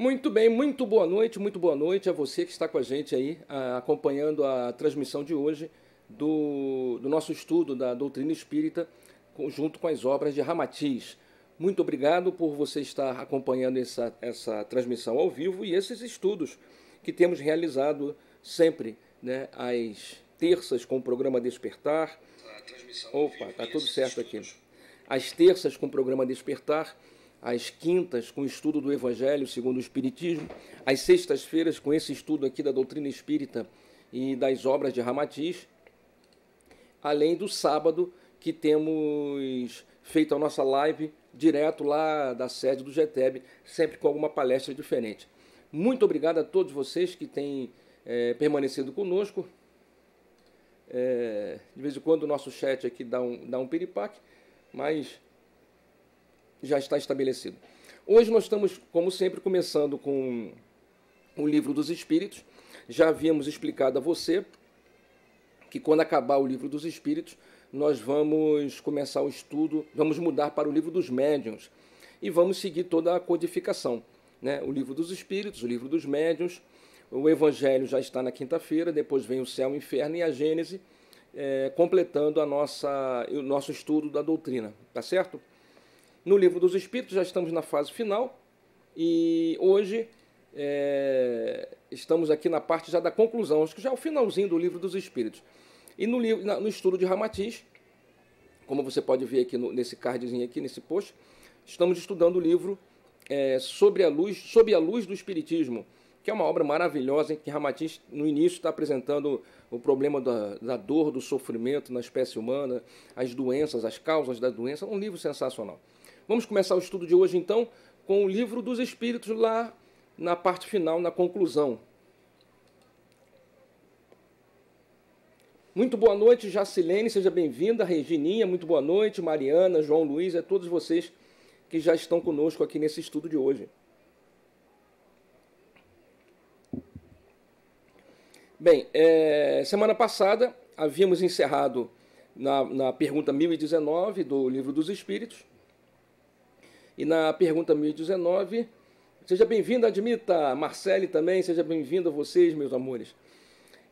Muito bem, muito boa noite, muito boa noite a você que está com a gente aí, ah, acompanhando a transmissão de hoje do, do nosso estudo da doutrina espírita, junto com as obras de Ramatiz. Muito obrigado por você estar acompanhando essa, essa transmissão ao vivo e esses estudos que temos realizado sempre, né, às terças com o programa Despertar. Opa, tá tudo certo aqui. Às terças com o programa Despertar às quintas com o estudo do Evangelho segundo o Espiritismo, às sextas-feiras com esse estudo aqui da doutrina espírita e das obras de Ramatiz, além do sábado que temos feito a nossa live direto lá da sede do GTEB, sempre com alguma palestra diferente. Muito obrigado a todos vocês que têm é, permanecido conosco. É, de vez em quando o nosso chat aqui dá um, dá um piripaque, mas já está estabelecido. Hoje nós estamos, como sempre, começando com o livro dos Espíritos. Já havíamos explicado a você que quando acabar o livro dos Espíritos, nós vamos começar o estudo, vamos mudar para o livro dos médiuns e vamos seguir toda a codificação. Né? O livro dos Espíritos, o livro dos médiuns, o Evangelho já está na quinta-feira, depois vem o céu, o inferno e a Gênese, é, completando a nossa, o nosso estudo da doutrina, tá certo? no Livro dos Espíritos, já estamos na fase final e hoje é, estamos aqui na parte já da conclusão, acho que já é o finalzinho do Livro dos Espíritos. E no, livro, no estudo de Ramatiz, como você pode ver aqui no, nesse cardzinho aqui, nesse post, estamos estudando o livro é, sobre a luz, sobre a luz do espiritismo, que é uma obra maravilhosa em que Ramatiz no início está apresentando o problema da, da, dor, do sofrimento na espécie humana, as doenças, as causas da doença, é um livro sensacional. Vamos começar o estudo de hoje, então, com o livro dos Espíritos, lá na parte final, na conclusão. Muito boa noite, Jacilene, seja bem-vinda, Regininha, muito boa noite, Mariana, João Luiz, a é todos vocês que já estão conosco aqui nesse estudo de hoje. Bem, é, semana passada havíamos encerrado na, na pergunta 1019 do Livro dos Espíritos, e na pergunta 1019, seja bem-vindo, admita, Marcele também, seja bem-vindo a vocês, meus amores.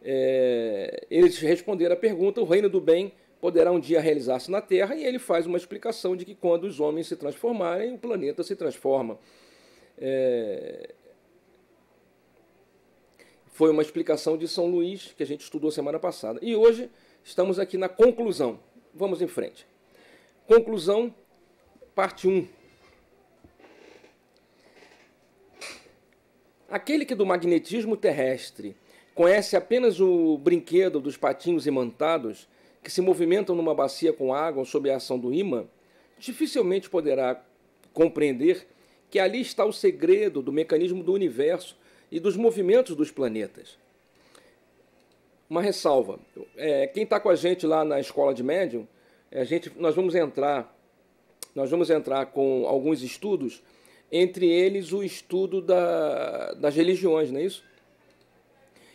É, eles responderam a pergunta: o reino do bem poderá um dia realizar-se na Terra, e ele faz uma explicação de que quando os homens se transformarem, o planeta se transforma. É... Foi uma explicação de São Luís que a gente estudou semana passada. E hoje estamos aqui na conclusão. Vamos em frente. Conclusão, parte 1. Aquele que do magnetismo terrestre conhece apenas o brinquedo dos patinhos imantados que se movimentam numa bacia com água sob a ação do ímã, dificilmente poderá compreender que ali está o segredo do mecanismo do universo e dos movimentos dos planetas. Uma ressalva: é, quem está com a gente lá na escola de médium, é, a gente, nós vamos entrar, nós vamos entrar com alguns estudos entre eles o estudo da, das religiões, não é isso?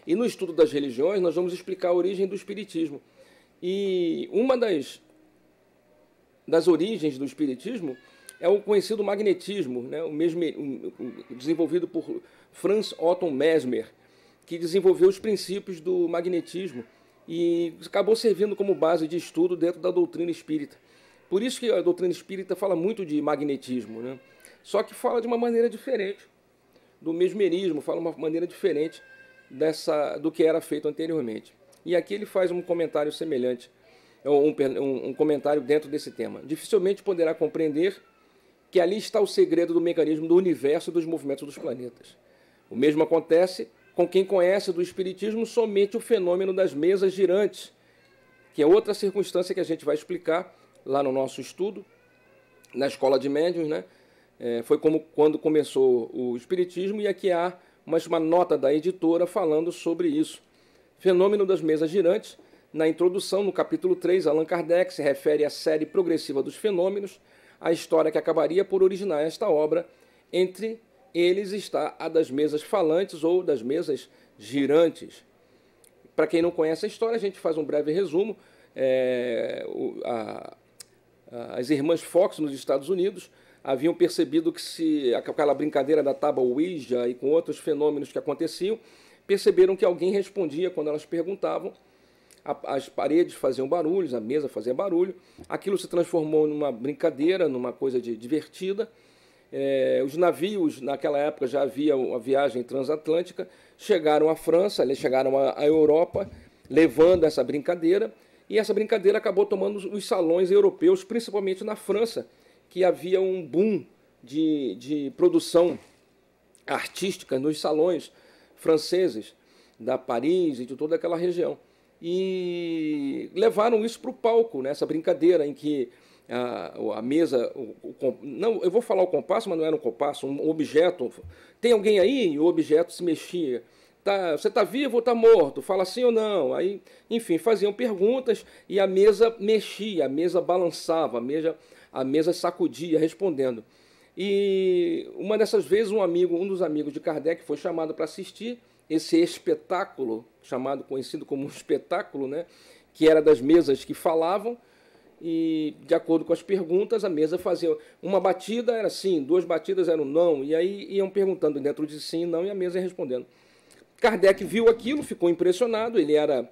E no estudo das religiões, nós vamos explicar a origem do Espiritismo. E uma das, das origens do Espiritismo é o conhecido magnetismo, né? o mesmo, desenvolvido por Franz Otto Mesmer, que desenvolveu os princípios do magnetismo e acabou servindo como base de estudo dentro da doutrina espírita. Por isso que a doutrina espírita fala muito de magnetismo, né? Só que fala de uma maneira diferente do mesmerismo, fala de uma maneira diferente dessa do que era feito anteriormente. E aqui ele faz um comentário semelhante, um, um, um comentário dentro desse tema. Dificilmente poderá compreender que ali está o segredo do mecanismo do universo e dos movimentos dos planetas. O mesmo acontece com quem conhece do Espiritismo somente o fenômeno das mesas girantes, que é outra circunstância que a gente vai explicar lá no nosso estudo, na escola de médiuns, né? É, foi como quando começou o Espiritismo, e aqui há uma, uma nota da editora falando sobre isso. Fenômeno das mesas girantes. Na introdução, no capítulo 3, Allan Kardec se refere à série progressiva dos fenômenos, a história que acabaria por originar esta obra. Entre eles está a das mesas falantes ou das mesas girantes. Para quem não conhece a história, a gente faz um breve resumo. É, o, a, as irmãs Fox, nos Estados Unidos, haviam percebido que se aquela brincadeira da tábua Ouija e com outros fenômenos que aconteciam, perceberam que alguém respondia quando elas perguntavam. as paredes faziam barulhos, a mesa fazia barulho. Aquilo se transformou numa brincadeira, numa coisa de, divertida. É, os navios, naquela época já havia a viagem transatlântica, chegaram à França, eles chegaram à Europa, levando essa brincadeira. E essa brincadeira acabou tomando os salões europeus, principalmente na França, que havia um boom de, de produção artística nos salões franceses da Paris e de toda aquela região. E levaram isso para o palco, né? essa brincadeira em que a, a mesa. O, o, não, eu vou falar o compasso, mas não era um compasso, um objeto. Tem alguém aí? E o objeto se mexia. Tá, você está vivo ou está morto? Fala sim ou não? Aí, enfim, faziam perguntas e a mesa mexia, a mesa balançava, a mesa, a mesa sacudia, respondendo. E uma dessas vezes, um amigo, um dos amigos de Kardec, foi chamado para assistir esse espetáculo, chamado conhecido como espetáculo, né? que era das mesas que falavam, e de acordo com as perguntas, a mesa fazia uma batida era sim, duas batidas eram não, e aí iam perguntando dentro de sim e não, e a mesa ia respondendo. Kardec viu aquilo, ficou impressionado, ele era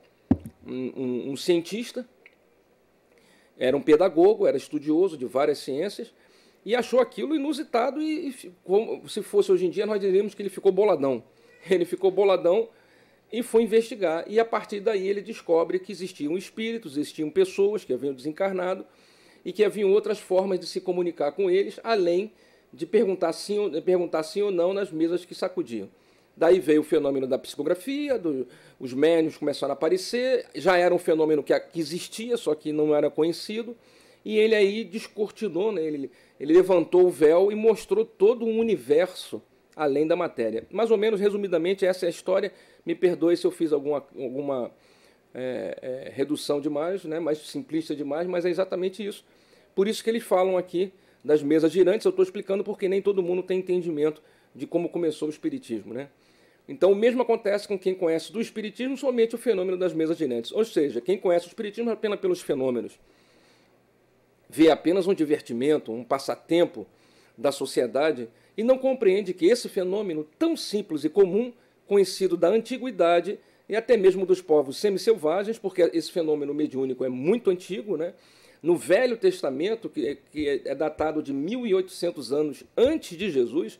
um, um, um cientista, era um pedagogo, era estudioso de várias ciências e achou aquilo inusitado e, e como, se fosse hoje em dia, nós diríamos que ele ficou boladão. Ele ficou boladão e foi investigar. E a partir daí ele descobre que existiam espíritos, existiam pessoas que haviam desencarnado e que haviam outras formas de se comunicar com eles, além de perguntar sim, perguntar sim ou não nas mesas que sacudiam. Daí veio o fenômeno da psicografia, do, os médiums começaram a aparecer, já era um fenômeno que, que existia, só que não era conhecido, e ele aí descortinou, né? ele, ele levantou o véu e mostrou todo um universo além da matéria. Mais ou menos, resumidamente, essa é a história. Me perdoe se eu fiz alguma, alguma é, é, redução demais, né? mais simplista demais, mas é exatamente isso. Por isso que eles falam aqui das mesas girantes, eu estou explicando porque nem todo mundo tem entendimento de como começou o Espiritismo. Né? Então, o mesmo acontece com quem conhece do Espiritismo somente o fenômeno das mesas girantes. Ou seja, quem conhece o Espiritismo apenas pelos fenômenos vê apenas um divertimento, um passatempo da sociedade e não compreende que esse fenômeno tão simples e comum, conhecido da antiguidade e até mesmo dos povos semi-selvagens, porque esse fenômeno mediúnico é muito antigo, né? no Velho Testamento, que é, que é, é datado de 1800 anos antes de Jesus,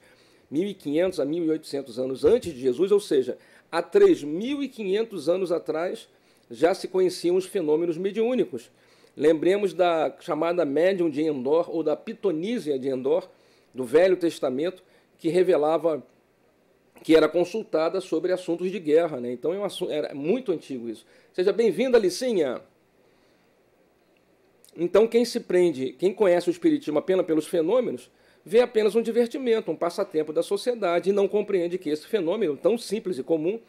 1.500 a 1.800 anos antes de Jesus, ou seja, há 3.500 anos atrás já se conheciam os fenômenos mediúnicos. Lembremos da chamada médium de Endor ou da pitonísia de Endor, do Velho Testamento, que revelava que era consultada sobre assuntos de guerra. Né? Então é um assunto, era muito antigo isso. Seja bem-vinda, Licinha! Então, quem se prende, quem conhece o Espiritismo apenas pelos fenômenos, vê apenas um divertimento, um passatempo da sociedade e não compreende que esse fenômeno tão simples e comum,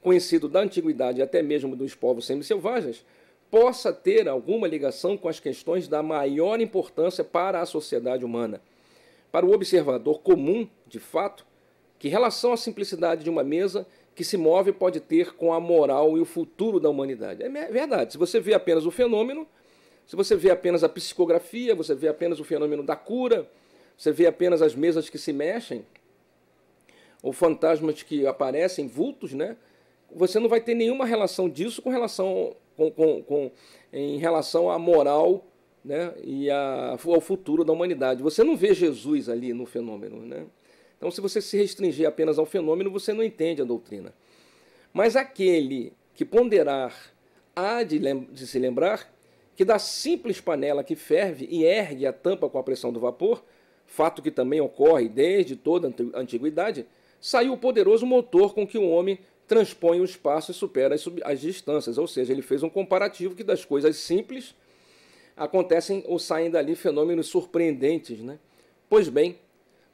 conhecido da antiguidade e até mesmo dos povos semi-selvagens, possa ter alguma ligação com as questões da maior importância para a sociedade humana. Para o observador comum, de fato, que relação a simplicidade de uma mesa que se move pode ter com a moral e o futuro da humanidade? É, é verdade. Se você vê apenas o fenômeno, se você vê apenas a psicografia, você vê apenas o fenômeno da cura, você vê apenas as mesas que se mexem, ou fantasmas que aparecem, vultos, né? Você não vai ter nenhuma relação disso com relação com, com, com em relação à moral né? e a, ao futuro da humanidade. Você não vê Jesus ali no fenômeno. Né? Então, se você se restringir apenas ao fenômeno, você não entende a doutrina. Mas aquele que ponderar há de, de se lembrar que da simples panela que ferve e ergue a tampa com a pressão do vapor, fato que também ocorre desde toda a antiguidade, saiu o poderoso motor com que o homem transpõe o espaço e supera as, as distâncias. Ou seja, ele fez um comparativo que das coisas simples acontecem ou saem dali fenômenos surpreendentes. Né? Pois bem,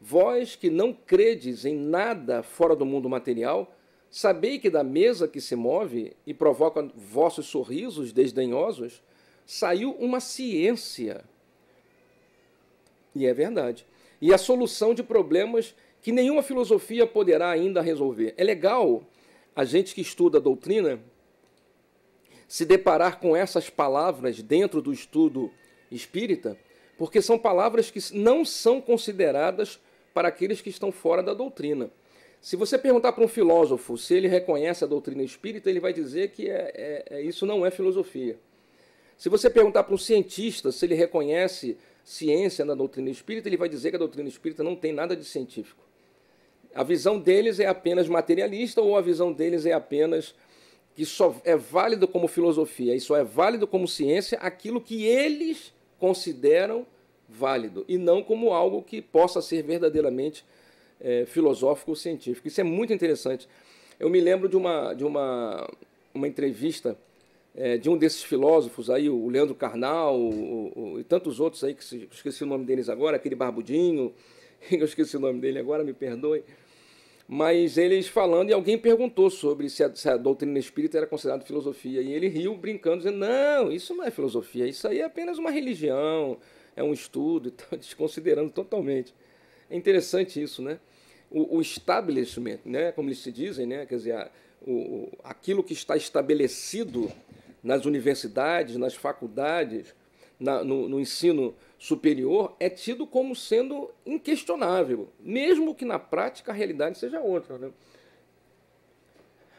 vós que não credes em nada fora do mundo material, sabei que da mesa que se move e provoca vossos sorrisos desdenhosos, saiu uma ciência e é verdade. E a solução de problemas que nenhuma filosofia poderá ainda resolver. É legal a gente que estuda a doutrina se deparar com essas palavras dentro do estudo espírita, porque são palavras que não são consideradas para aqueles que estão fora da doutrina. Se você perguntar para um filósofo se ele reconhece a doutrina espírita, ele vai dizer que é, é, é isso não é filosofia. Se você perguntar para um cientista se ele reconhece ciência na doutrina espírita, ele vai dizer que a doutrina espírita não tem nada de científico. A visão deles é apenas materialista ou a visão deles é apenas que só é válido como filosofia e só é válido como ciência aquilo que eles consideram válido e não como algo que possa ser verdadeiramente é, filosófico ou científico. Isso é muito interessante. Eu me lembro de uma, de uma, uma entrevista é, de um desses filósofos aí, o Leandro Carnal, o, o, e tantos outros aí, que se, esqueci o nome deles agora, aquele barbudinho, eu esqueci o nome dele agora, me perdoe. Mas eles falando, e alguém perguntou sobre se a, se a doutrina espírita era considerada filosofia, e ele riu, brincando, dizendo: não, isso não é filosofia, isso aí é apenas uma religião, é um estudo, e tá desconsiderando totalmente. É interessante isso, né? O, o establishment, né? como eles se dizem, né? quer dizer, a, o, aquilo que está estabelecido nas universidades, nas faculdades, na, no, no ensino superior, é tido como sendo inquestionável, mesmo que na prática a realidade seja outra. Né?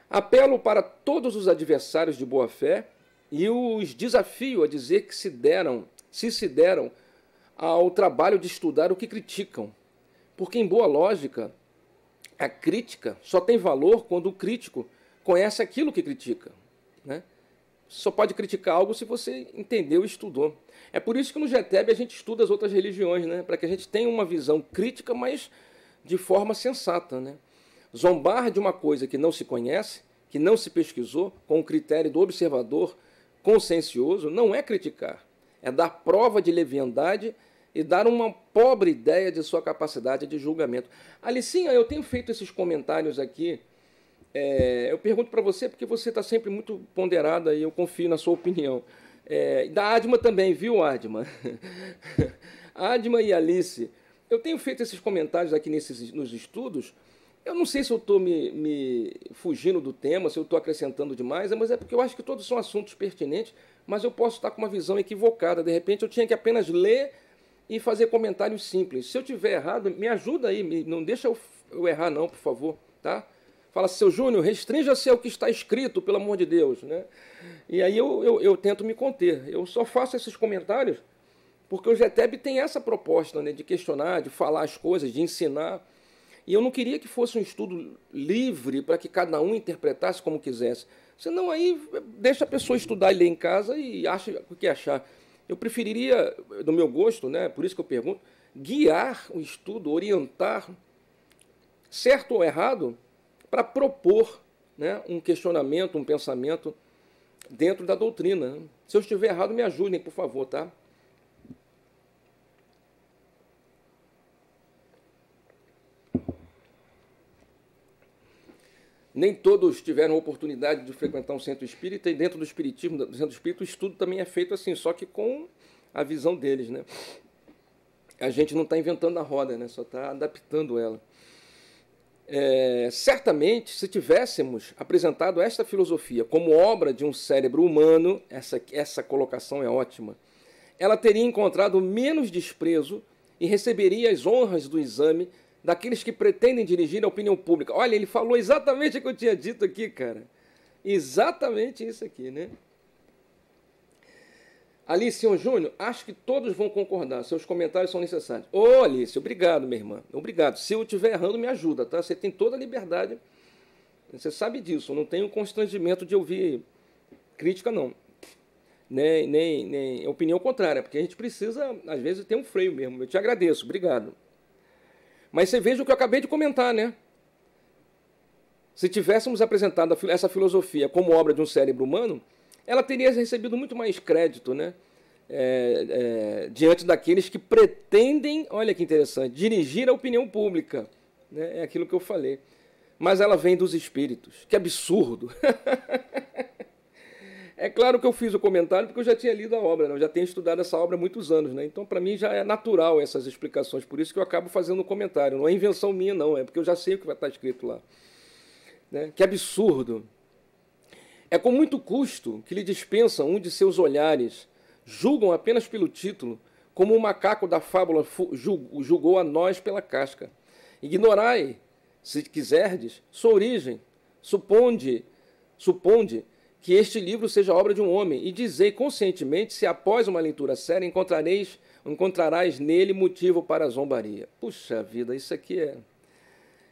Apelo para todos os adversários de boa-fé e os desafio a dizer que se deram, se se deram ao trabalho de estudar o que criticam. Porque, em boa lógica, a crítica só tem valor quando o crítico conhece aquilo que critica só pode criticar algo se você entendeu e estudou. É por isso que no GTEB a gente estuda as outras religiões, né? Para que a gente tenha uma visão crítica, mas de forma sensata, né? Zombar de uma coisa que não se conhece, que não se pesquisou, com o critério do observador consciencioso, não é criticar. É dar prova de leviandade e dar uma pobre ideia de sua capacidade de julgamento. Alicinha, eu tenho feito esses comentários aqui é, eu pergunto para você porque você está sempre muito ponderada e eu confio na sua opinião. É, da Adma também, viu, Adma? Adma e Alice, eu tenho feito esses comentários aqui nesses, nos estudos. Eu não sei se eu estou me, me, fugindo do tema, se eu estou acrescentando demais, mas é porque eu acho que todos são assuntos pertinentes, mas eu posso estar com uma visão equivocada. De repente, eu tinha que apenas ler e fazer comentários simples. Se eu tiver errado, me ajuda aí, me, não deixa eu, eu errar não, por favor, tá? fala, seu Júnior, restrinja-se ao que está escrito, pelo amor de Deus. Né? E aí eu, eu, eu tento me conter. Eu só faço esses comentários porque o GTEB tem essa proposta né, de questionar, de falar as coisas, de ensinar. E eu não queria que fosse um estudo livre para que cada um interpretasse como quisesse. Senão aí eh, deixa a pessoa estudar e ler em casa e acha o que achar. Eu preferiria, do meu gosto, né, por isso que eu pergunto, guiar o estudo, orientar, certo ou errado, para propor né, um questionamento, um pensamento dentro da doutrina. Se eu estiver errado, me ajudem, por favor, tá? Nem todos tiveram oportunidade de frequentar um centro espírita, e dentro do espiritismo, do centro espírita, o estudo também é feito assim, só que com a visão deles, né? A gente não está inventando a roda, né? Só está adaptando ela. É, certamente, se tivéssemos apresentado esta filosofia como obra de um cérebro humano, essa, essa colocação é ótima, ela teria encontrado menos desprezo e receberia as honras do exame daqueles que pretendem dirigir a opinião pública. Olha, ele falou exatamente o que eu tinha dito aqui, cara. Exatamente isso aqui, né? Alice Júnior, acho que todos vão concordar, seus comentários são necessários. Ô oh, Alice, obrigado, minha irmã, obrigado. Se eu estiver errando, me ajuda, tá? Você tem toda a liberdade, você sabe disso, eu não tenho constrangimento de ouvir crítica, não. Nem, nem, nem opinião contrária, porque a gente precisa, às vezes, ter um freio mesmo. Eu te agradeço, obrigado. Mas você veja o que eu acabei de comentar, né? Se tivéssemos apresentado essa filosofia como obra de um cérebro humano, ela teria recebido muito mais crédito, né? É, é, diante daqueles que pretendem, olha que interessante, dirigir a opinião pública. Né? É aquilo que eu falei. Mas ela vem dos espíritos. Que absurdo! é claro que eu fiz o comentário porque eu já tinha lido a obra, né? eu já tenho estudado essa obra há muitos anos. Né? Então, para mim, já é natural essas explicações. Por isso que eu acabo fazendo o comentário. Não é invenção minha, não. É porque eu já sei o que vai estar escrito lá. Né? Que absurdo! É com muito custo que lhe dispensam um de seus olhares, julgam apenas pelo título, como o macaco da fábula julgou a nós pela casca. Ignorai, se quiserdes, sua origem. Suponde, suponde que este livro seja obra de um homem e dizei conscientemente se após uma leitura séria encontrareis, encontrarás nele motivo para a zombaria. Puxa vida, isso aqui é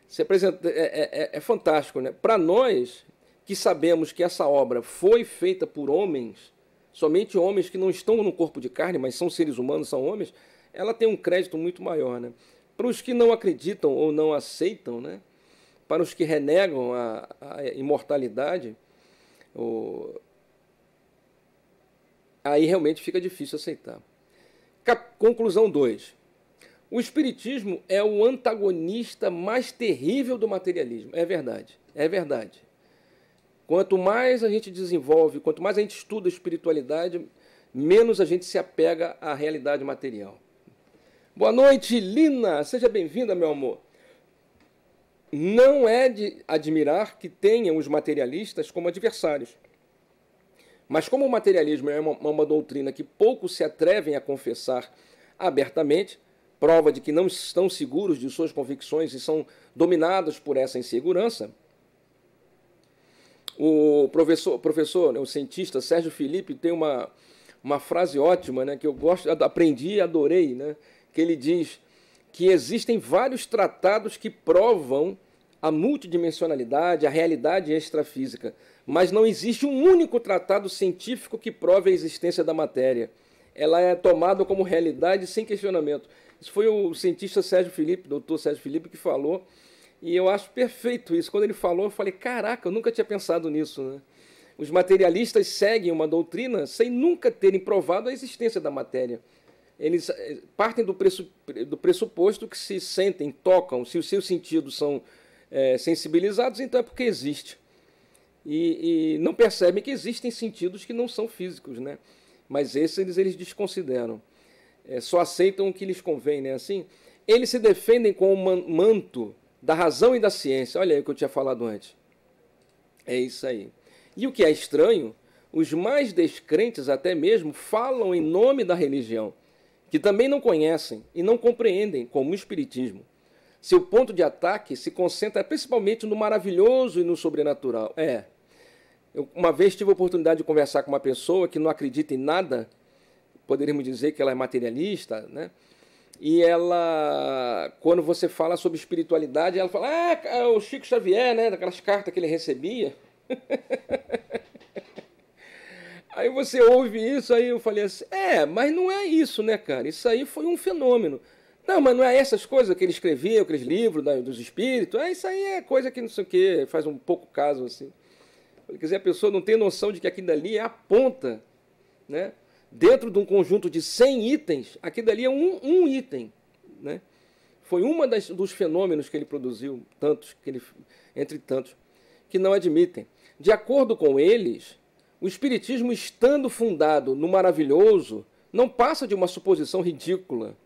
se apresenta, é, é, é, é fantástico, né? Para nós que sabemos que essa obra foi feita por homens, somente homens que não estão no corpo de carne, mas são seres humanos, são homens, ela tem um crédito muito maior. Né? Para os que não acreditam ou não aceitam, né? para os que renegam a, a imortalidade, o... aí realmente fica difícil aceitar. Cap... Conclusão 2. O Espiritismo é o antagonista mais terrível do materialismo. É verdade, é verdade. Quanto mais a gente desenvolve, quanto mais a gente estuda a espiritualidade, menos a gente se apega à realidade material. Boa noite, Lina! Seja bem-vinda, meu amor. Não é de admirar que tenham os materialistas como adversários. Mas, como o materialismo é uma, uma doutrina que poucos se atrevem a confessar abertamente, prova de que não estão seguros de suas convicções e são dominados por essa insegurança, o professor, professor né, o cientista Sérgio Felipe tem uma, uma frase ótima, né, que eu gosto, aprendi e adorei, né, que ele diz que existem vários tratados que provam a multidimensionalidade, a realidade extrafísica, mas não existe um único tratado científico que prove a existência da matéria. Ela é tomada como realidade sem questionamento. Isso foi o cientista Sérgio Felipe, doutor Sérgio Felipe, que falou e eu acho perfeito isso. Quando ele falou, eu falei: caraca, eu nunca tinha pensado nisso. Né? Os materialistas seguem uma doutrina sem nunca terem provado a existência da matéria. Eles eh, partem do pressuposto que se sentem, tocam, se os seus sentidos são é, sensibilizados, então é porque existe. E, e, não percebem que existem sentidos que não são físicos, né? Mas esses eles, eles desconsideram. É, só aceitam o que lhes convém, né? Assim, eles se defendem com o um manto da razão e da ciência. Olha aí o que eu tinha falado antes. É isso aí. E o que é estranho, os mais descrentes até mesmo falam em nome da religião, que também não conhecem e não compreendem como o espiritismo. Seu ponto de ataque se concentra principalmente no maravilhoso e no sobrenatural. É. Eu uma vez tive a oportunidade de conversar com uma pessoa que não acredita em nada, poderíamos dizer que ela é materialista, né? e ela, quando você fala sobre espiritualidade, ela fala, ah, é o Chico Xavier, né, daquelas cartas que ele recebia. aí você ouve isso, aí eu falei assim, é, mas não é isso, né, cara? Isso aí foi um fenômeno. Não, mas não é essas coisas que ele escrevia, aqueles livros né, dos espíritos, é, isso aí é coisa que não sei o que, faz um pouco caso assim. Quer dizer, a pessoa não tem noção de que aquilo dali é a ponta, né? dentro de um conjunto de 100 itens, aqui dali é um, um item. Né? Foi um dos fenômenos que ele produziu, tantos, que ele, entre tantos, que não admitem. De acordo com eles, o Espiritismo, estando fundado no maravilhoso, não passa de uma suposição ridícula.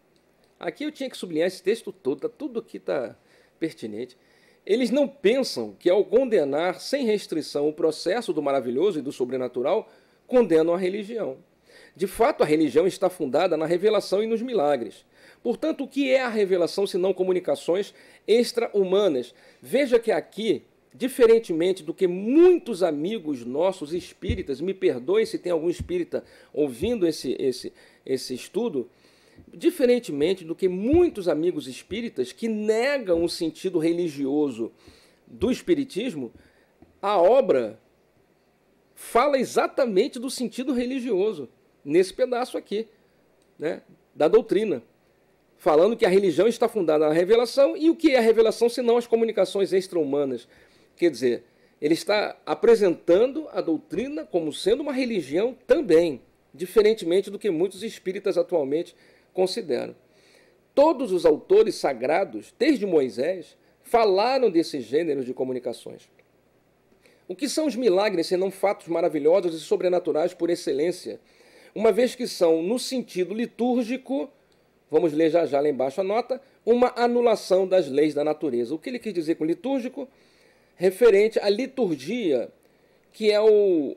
Aqui eu tinha que sublinhar esse texto todo, tá tudo aqui está pertinente. Eles não pensam que, ao condenar sem restrição o processo do maravilhoso e do sobrenatural, condenam a religião. De fato, a religião está fundada na revelação e nos milagres. Portanto, o que é a revelação se não comunicações extra-humanas? Veja que aqui, diferentemente do que muitos amigos nossos espíritas, me perdoe se tem algum espírita ouvindo esse, esse, esse estudo, diferentemente do que muitos amigos espíritas que negam o sentido religioso do espiritismo, a obra fala exatamente do sentido religioso nesse pedaço aqui, né, da doutrina, falando que a religião está fundada na revelação e o que é a revelação senão as comunicações extra-humanas. Quer dizer, ele está apresentando a doutrina como sendo uma religião também, diferentemente do que muitos espíritas atualmente consideram. Todos os autores sagrados, desde Moisés, falaram desses gêneros de comunicações. O que são os milagres, senão fatos maravilhosos e sobrenaturais por excelência, uma vez que são, no sentido litúrgico, vamos ler já já lá embaixo a nota, uma anulação das leis da natureza. O que ele quis dizer com litúrgico? Referente à liturgia, que é o,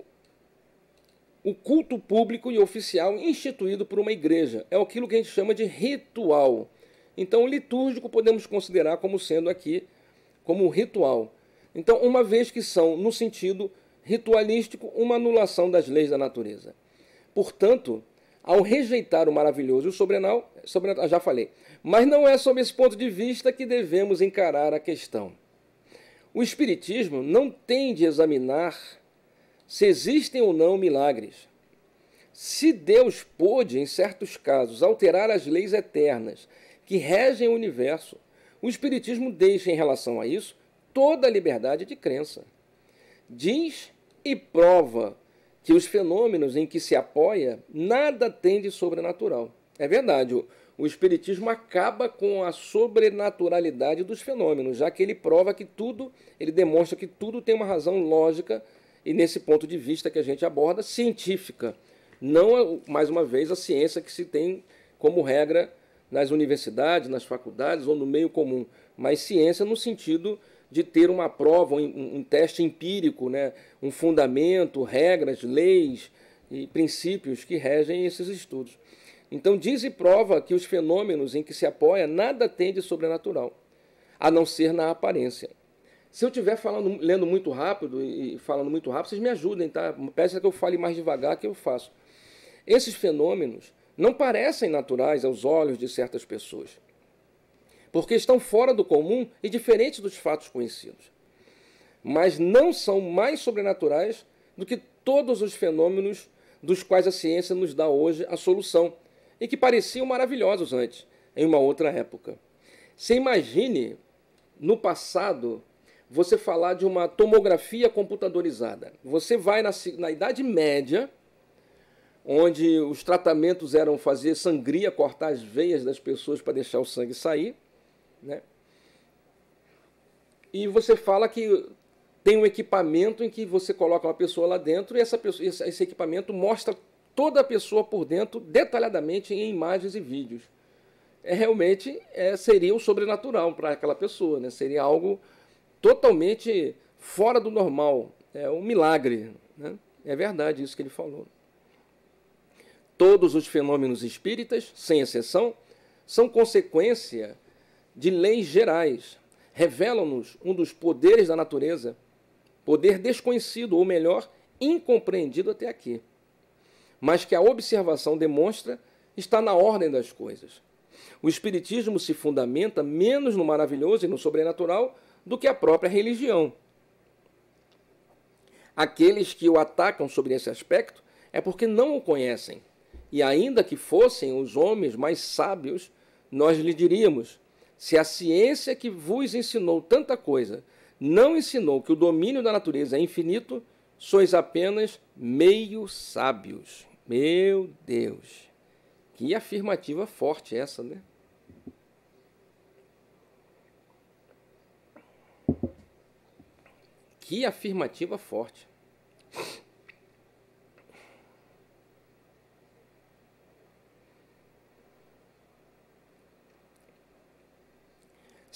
o culto público e oficial instituído por uma igreja. É aquilo que a gente chama de ritual. Então, litúrgico podemos considerar como sendo aqui como um ritual. Então, uma vez que são, no sentido ritualístico, uma anulação das leis da natureza. Portanto, ao rejeitar o maravilhoso e o sobrenal, sobrenatural, já falei, mas não é sob esse ponto de vista que devemos encarar a questão. O Espiritismo não tem de examinar se existem ou não milagres. Se Deus pôde, em certos casos, alterar as leis eternas que regem o universo, o Espiritismo deixa em relação a isso toda a liberdade de crença. Diz e prova que os fenômenos em que se apoia nada tem de sobrenatural. É verdade, o, o Espiritismo acaba com a sobrenaturalidade dos fenômenos, já que ele prova que tudo, ele demonstra que tudo tem uma razão lógica e, nesse ponto de vista que a gente aborda, científica. Não, mais uma vez, a ciência que se tem como regra nas universidades, nas faculdades ou no meio comum, mas ciência no sentido de ter uma prova, um, um teste empírico, né? um fundamento, regras, leis e princípios que regem esses estudos. Então, diz e prova que os fenômenos em que se apoia nada tem de sobrenatural, a não ser na aparência. Se eu estiver falando, lendo muito rápido e falando muito rápido, vocês me ajudem, tá? Peça que eu fale mais devagar que eu faço. Esses fenômenos não parecem naturais aos olhos de certas pessoas porque estão fora do comum e diferentes dos fatos conhecidos. Mas não são mais sobrenaturais do que todos os fenômenos dos quais a ciência nos dá hoje a solução e que pareciam maravilhosos antes, em uma outra época. Se imagine, no passado, você falar de uma tomografia computadorizada. Você vai na, na Idade Média, onde os tratamentos eram fazer sangria, cortar as veias das pessoas para deixar o sangue sair. Né? E você fala que tem um equipamento em que você coloca uma pessoa lá dentro e essa pessoa, esse equipamento mostra toda a pessoa por dentro detalhadamente em imagens e vídeos. É, realmente é, seria o um sobrenatural para aquela pessoa, né? seria algo totalmente fora do normal, é um milagre. Né? É verdade isso que ele falou. Todos os fenômenos espíritas, sem exceção, são consequência de leis gerais. Revelam-nos um dos poderes da natureza, poder desconhecido, ou melhor, incompreendido até aqui, mas que a observação demonstra está na ordem das coisas. O Espiritismo se fundamenta menos no maravilhoso e no sobrenatural do que a própria religião. Aqueles que o atacam sobre esse aspecto é porque não o conhecem. E ainda que fossem os homens mais sábios, nós lhe diríamos: se a ciência que vos ensinou tanta coisa não ensinou que o domínio da natureza é infinito, sois apenas meio sábios. Meu Deus! Que afirmativa forte essa, né? Que afirmativa forte.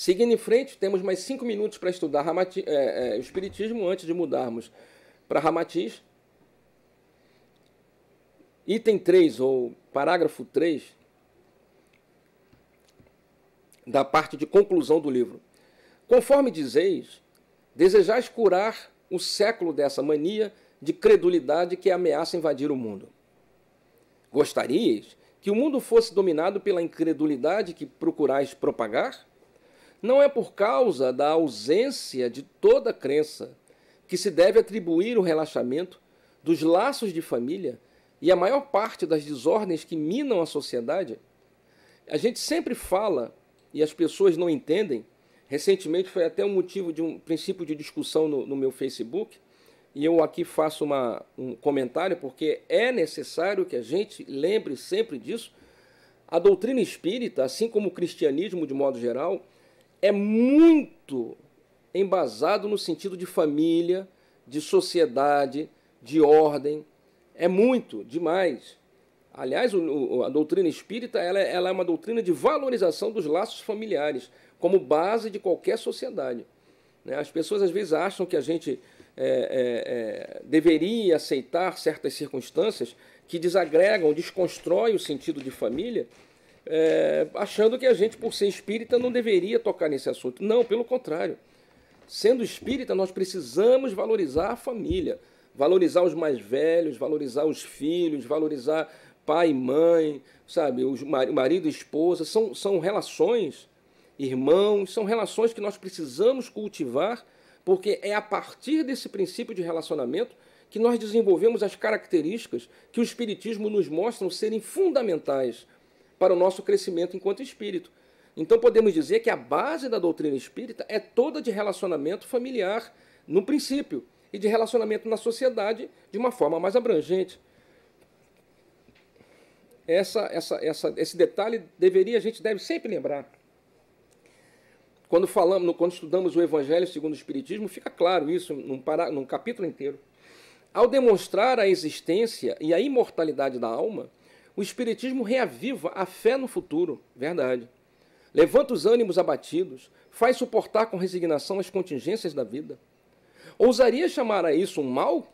Seguindo em frente, temos mais cinco minutos para estudar Ramati, é, é, o Espiritismo antes de mudarmos para Ramatiz. Item 3, ou parágrafo 3, da parte de conclusão do livro. Conforme dizeis, desejais curar o século dessa mania de credulidade que ameaça invadir o mundo. Gostarias que o mundo fosse dominado pela incredulidade que procurais propagar? não é por causa da ausência de toda crença que se deve atribuir o relaxamento dos laços de família e a maior parte das desordens que minam a sociedade. A gente sempre fala e as pessoas não entendem. Recentemente foi até um motivo de um princípio de discussão no, no meu Facebook e eu aqui faço uma, um comentário porque é necessário que a gente lembre sempre disso. A doutrina espírita, assim como o cristianismo de modo geral, é muito embasado no sentido de família, de sociedade, de ordem. É muito, demais. Aliás, o, a doutrina espírita ela, ela é uma doutrina de valorização dos laços familiares como base de qualquer sociedade. Né? As pessoas às vezes acham que a gente é, é, é, deveria aceitar certas circunstâncias que desagregam, desconstrói o sentido de família é, achando que a gente, por ser espírita, não deveria tocar nesse assunto. Não, pelo contrário. Sendo espírita, nós precisamos valorizar a família, valorizar os mais velhos, valorizar os filhos, valorizar pai e mãe, sabe, os marido e esposa. São, são relações, irmãos, são relações que nós precisamos cultivar, porque é a partir desse princípio de relacionamento que nós desenvolvemos as características que o Espiritismo nos mostra serem fundamentais para o nosso crescimento enquanto espírito. Então podemos dizer que a base da doutrina espírita é toda de relacionamento familiar, no princípio, e de relacionamento na sociedade de uma forma mais abrangente. Essa, essa, essa, esse detalhe deveria a gente deve sempre lembrar. Quando falamos, quando estudamos o Evangelho segundo o Espiritismo, fica claro isso num, para, num capítulo inteiro. Ao demonstrar a existência e a imortalidade da alma, o Espiritismo reaviva a fé no futuro, verdade. Levanta os ânimos abatidos, faz suportar com resignação as contingências da vida. Ousaria chamar a isso um mal?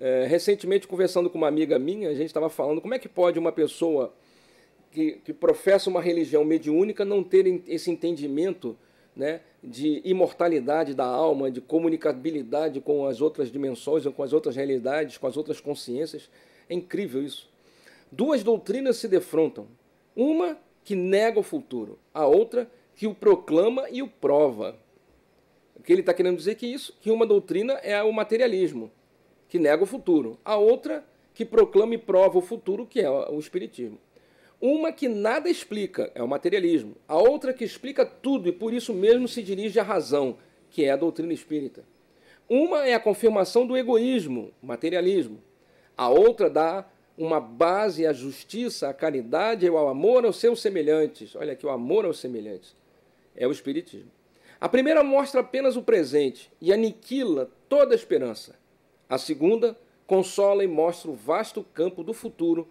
É, recentemente, conversando com uma amiga minha, a gente estava falando como é que pode uma pessoa que, que professa uma religião mediúnica não ter esse entendimento né, de imortalidade da alma, de comunicabilidade com as outras dimensões, com as outras realidades, com as outras consciências. É incrível isso. Duas doutrinas se defrontam. Uma que nega o futuro, a outra que o proclama e o prova. O que ele está querendo dizer que isso, que uma doutrina é o materialismo, que nega o futuro. A outra que proclama e prova o futuro, que é o espiritismo. Uma que nada explica, é o materialismo. A outra que explica tudo e por isso mesmo se dirige à razão, que é a doutrina espírita. Uma é a confirmação do egoísmo, materialismo. A outra dá uma base à justiça, à caridade e ao amor aos seus semelhantes. Olha aqui, o amor aos semelhantes é o Espiritismo. A primeira mostra apenas o presente e aniquila toda a esperança. A segunda consola e mostra o vasto campo do futuro.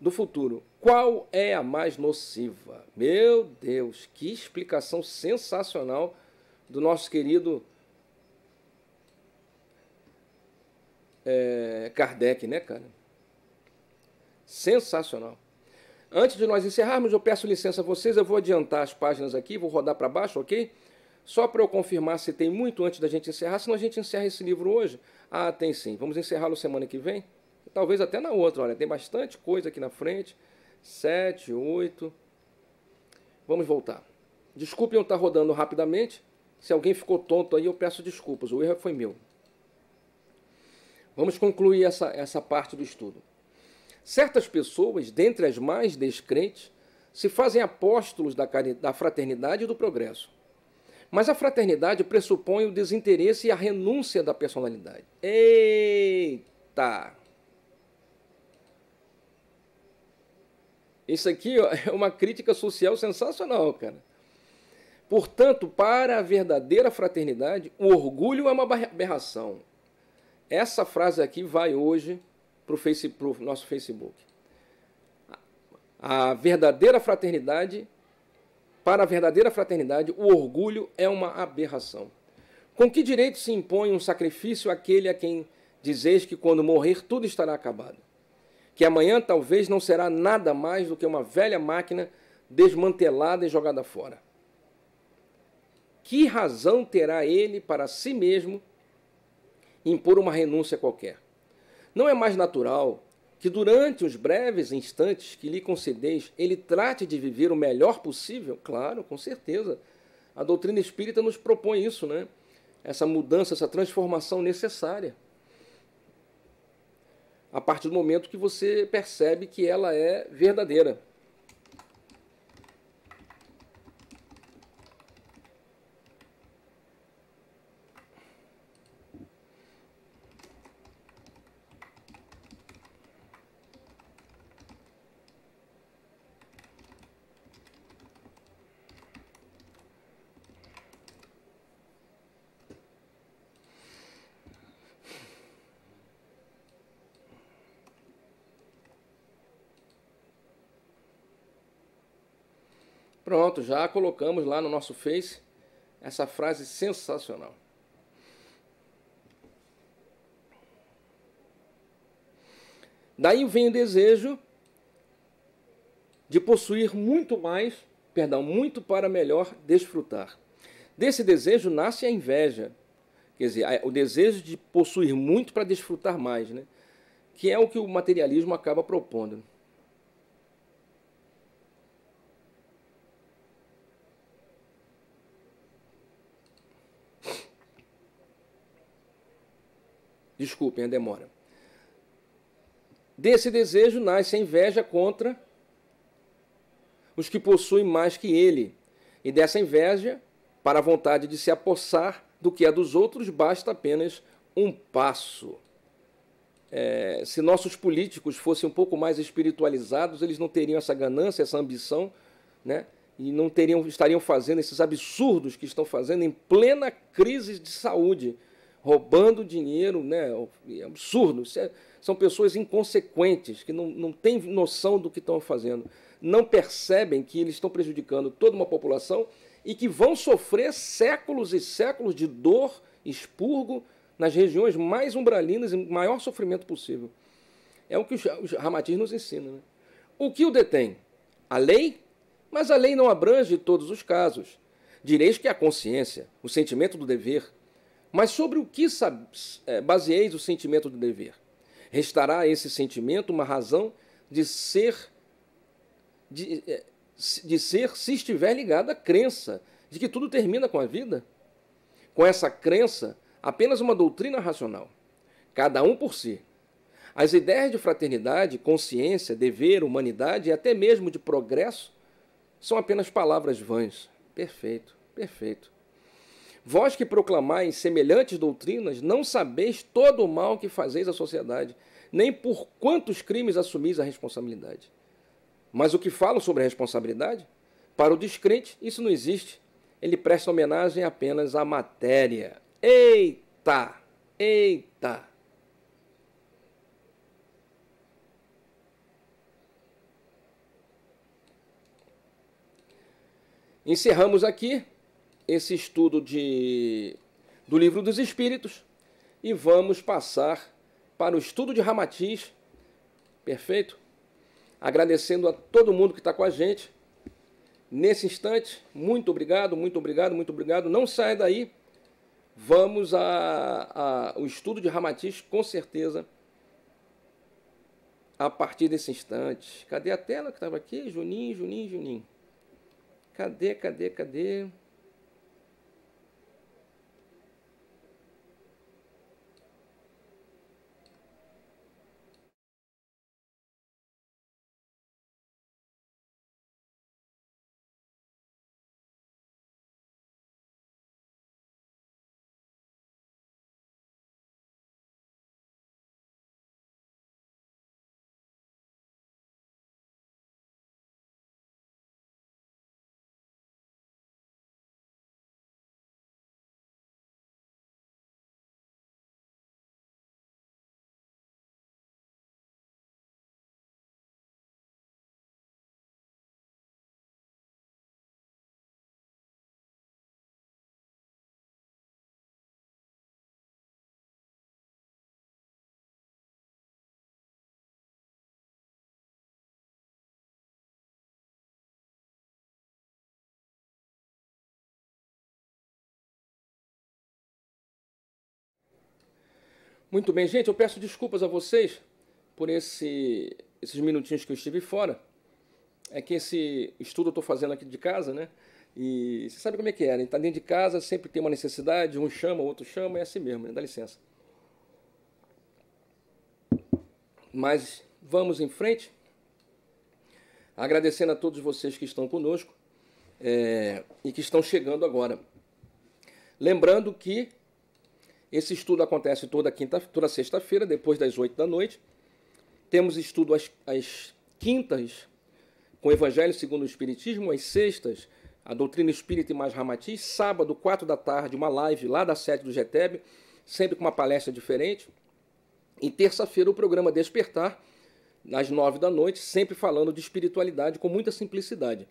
Do futuro. Qual é a mais nociva? Meu Deus, que explicação sensacional do nosso querido é, Kardec, né, cara? Sensacional. Antes de nós encerrarmos, eu peço licença a vocês, eu vou adiantar as páginas aqui, vou rodar para baixo, ok? Só para eu confirmar se tem muito antes da gente encerrar, senão a gente encerra esse livro hoje. Ah, tem sim. Vamos encerrá-lo semana que vem? Talvez até na outra, olha, tem bastante coisa aqui na frente. Sete, oito. Vamos voltar. Desculpem eu estar tá rodando rapidamente. Se alguém ficou tonto aí, eu peço desculpas. O erro foi meu. Vamos concluir essa, essa parte do estudo. Certas pessoas, dentre as mais descrentes, se fazem apóstolos da fraternidade e do progresso. Mas a fraternidade pressupõe o desinteresse e a renúncia da personalidade. Eita! Isso aqui ó, é uma crítica social sensacional, cara. Portanto, para a verdadeira fraternidade, o orgulho é uma aberração. Essa frase aqui vai hoje para o nosso Facebook. A verdadeira fraternidade, para a verdadeira fraternidade, o orgulho é uma aberração. Com que direito se impõe um sacrifício àquele a quem dizeis que quando morrer tudo estará acabado? Que amanhã talvez não será nada mais do que uma velha máquina desmantelada e jogada fora. Que razão terá ele para si mesmo impor uma renúncia qualquer? Não é mais natural que durante os breves instantes que lhe concedeis, ele trate de viver o melhor possível? Claro, com certeza. A doutrina espírita nos propõe isso, né? Essa mudança, essa transformação necessária. A partir do momento que você percebe que ela é verdadeira. Pronto, já colocamos lá no nosso Face essa frase sensacional. Daí vem o desejo de possuir muito mais, perdão, muito para melhor desfrutar. Desse desejo nasce a inveja, quer dizer, o desejo de possuir muito para desfrutar mais, né? que é o que o materialismo acaba propondo. Desculpem a demora. Desse desejo nasce a inveja contra os que possuem mais que ele. E dessa inveja, para a vontade de se apossar do que é dos outros, basta apenas um passo. É, se nossos políticos fossem um pouco mais espiritualizados, eles não teriam essa ganância, essa ambição, né? e não teriam, estariam fazendo esses absurdos que estão fazendo em plena crise de saúde roubando dinheiro, né? É absurdo. É, são pessoas inconsequentes, que não, não têm noção do que estão fazendo, não percebem que eles estão prejudicando toda uma população e que vão sofrer séculos e séculos de dor, expurgo, nas regiões mais umbralinas e maior sofrimento possível. É o que os ramatins nos ensinam. Né? O que o detém? A lei? Mas a lei não abrange todos os casos. Direis que a consciência, o sentimento do dever, mas sobre o que é, baseeis o sentimento do dever? Restará a esse sentimento uma razão de ser, de, é, de ser se estiver ligada à crença de que tudo termina com a vida? Com essa crença, apenas uma doutrina racional, cada um por si. As ideias de fraternidade, consciência, dever, humanidade e até mesmo de progresso são apenas palavras vãs. Perfeito, perfeito. Vós que proclamais semelhantes doutrinas, não sabeis todo o mal que fazeis à sociedade, nem por quantos crimes assumis a responsabilidade. Mas o que falam sobre a responsabilidade? Para o descrente, isso não existe. Ele presta homenagem apenas à matéria. Eita! Eita! Encerramos aqui esse estudo de, do Livro dos Espíritos e vamos passar para o estudo de Ramatiz, perfeito? Agradecendo a todo mundo que está com a gente. Nesse instante, muito obrigado, muito obrigado, muito obrigado. Não saia daí. Vamos ao estudo de Ramatiz, com certeza, a partir desse instante. Cadê a tela que estava aqui? Juninho, Juninho, Juninho. Cadê, cadê, cadê? Muito bem, gente, eu peço desculpas a vocês por esse, esses minutinhos que eu estive fora. É que esse estudo eu estou fazendo aqui de casa, né? E você sabe como é que é, né? Tá dentro de casa, sempre tem uma necessidade, um chama, o outro chama, é assim mesmo, né? Dá licença. Mas vamos em frente, agradecendo a todos vocês que estão conosco é, e que estão chegando agora. Lembrando que esse estudo acontece toda quinta, toda sexta-feira, depois das oito da noite. Temos estudo às, às quintas com o Evangelho segundo o Espiritismo, às sextas, a doutrina espírita e mais Ramatiz, sábado, quatro da tarde, uma live lá da sede do GTEB, sempre com uma palestra diferente. E terça-feira o programa Despertar, às nove da noite, sempre falando de espiritualidade com muita simplicidade.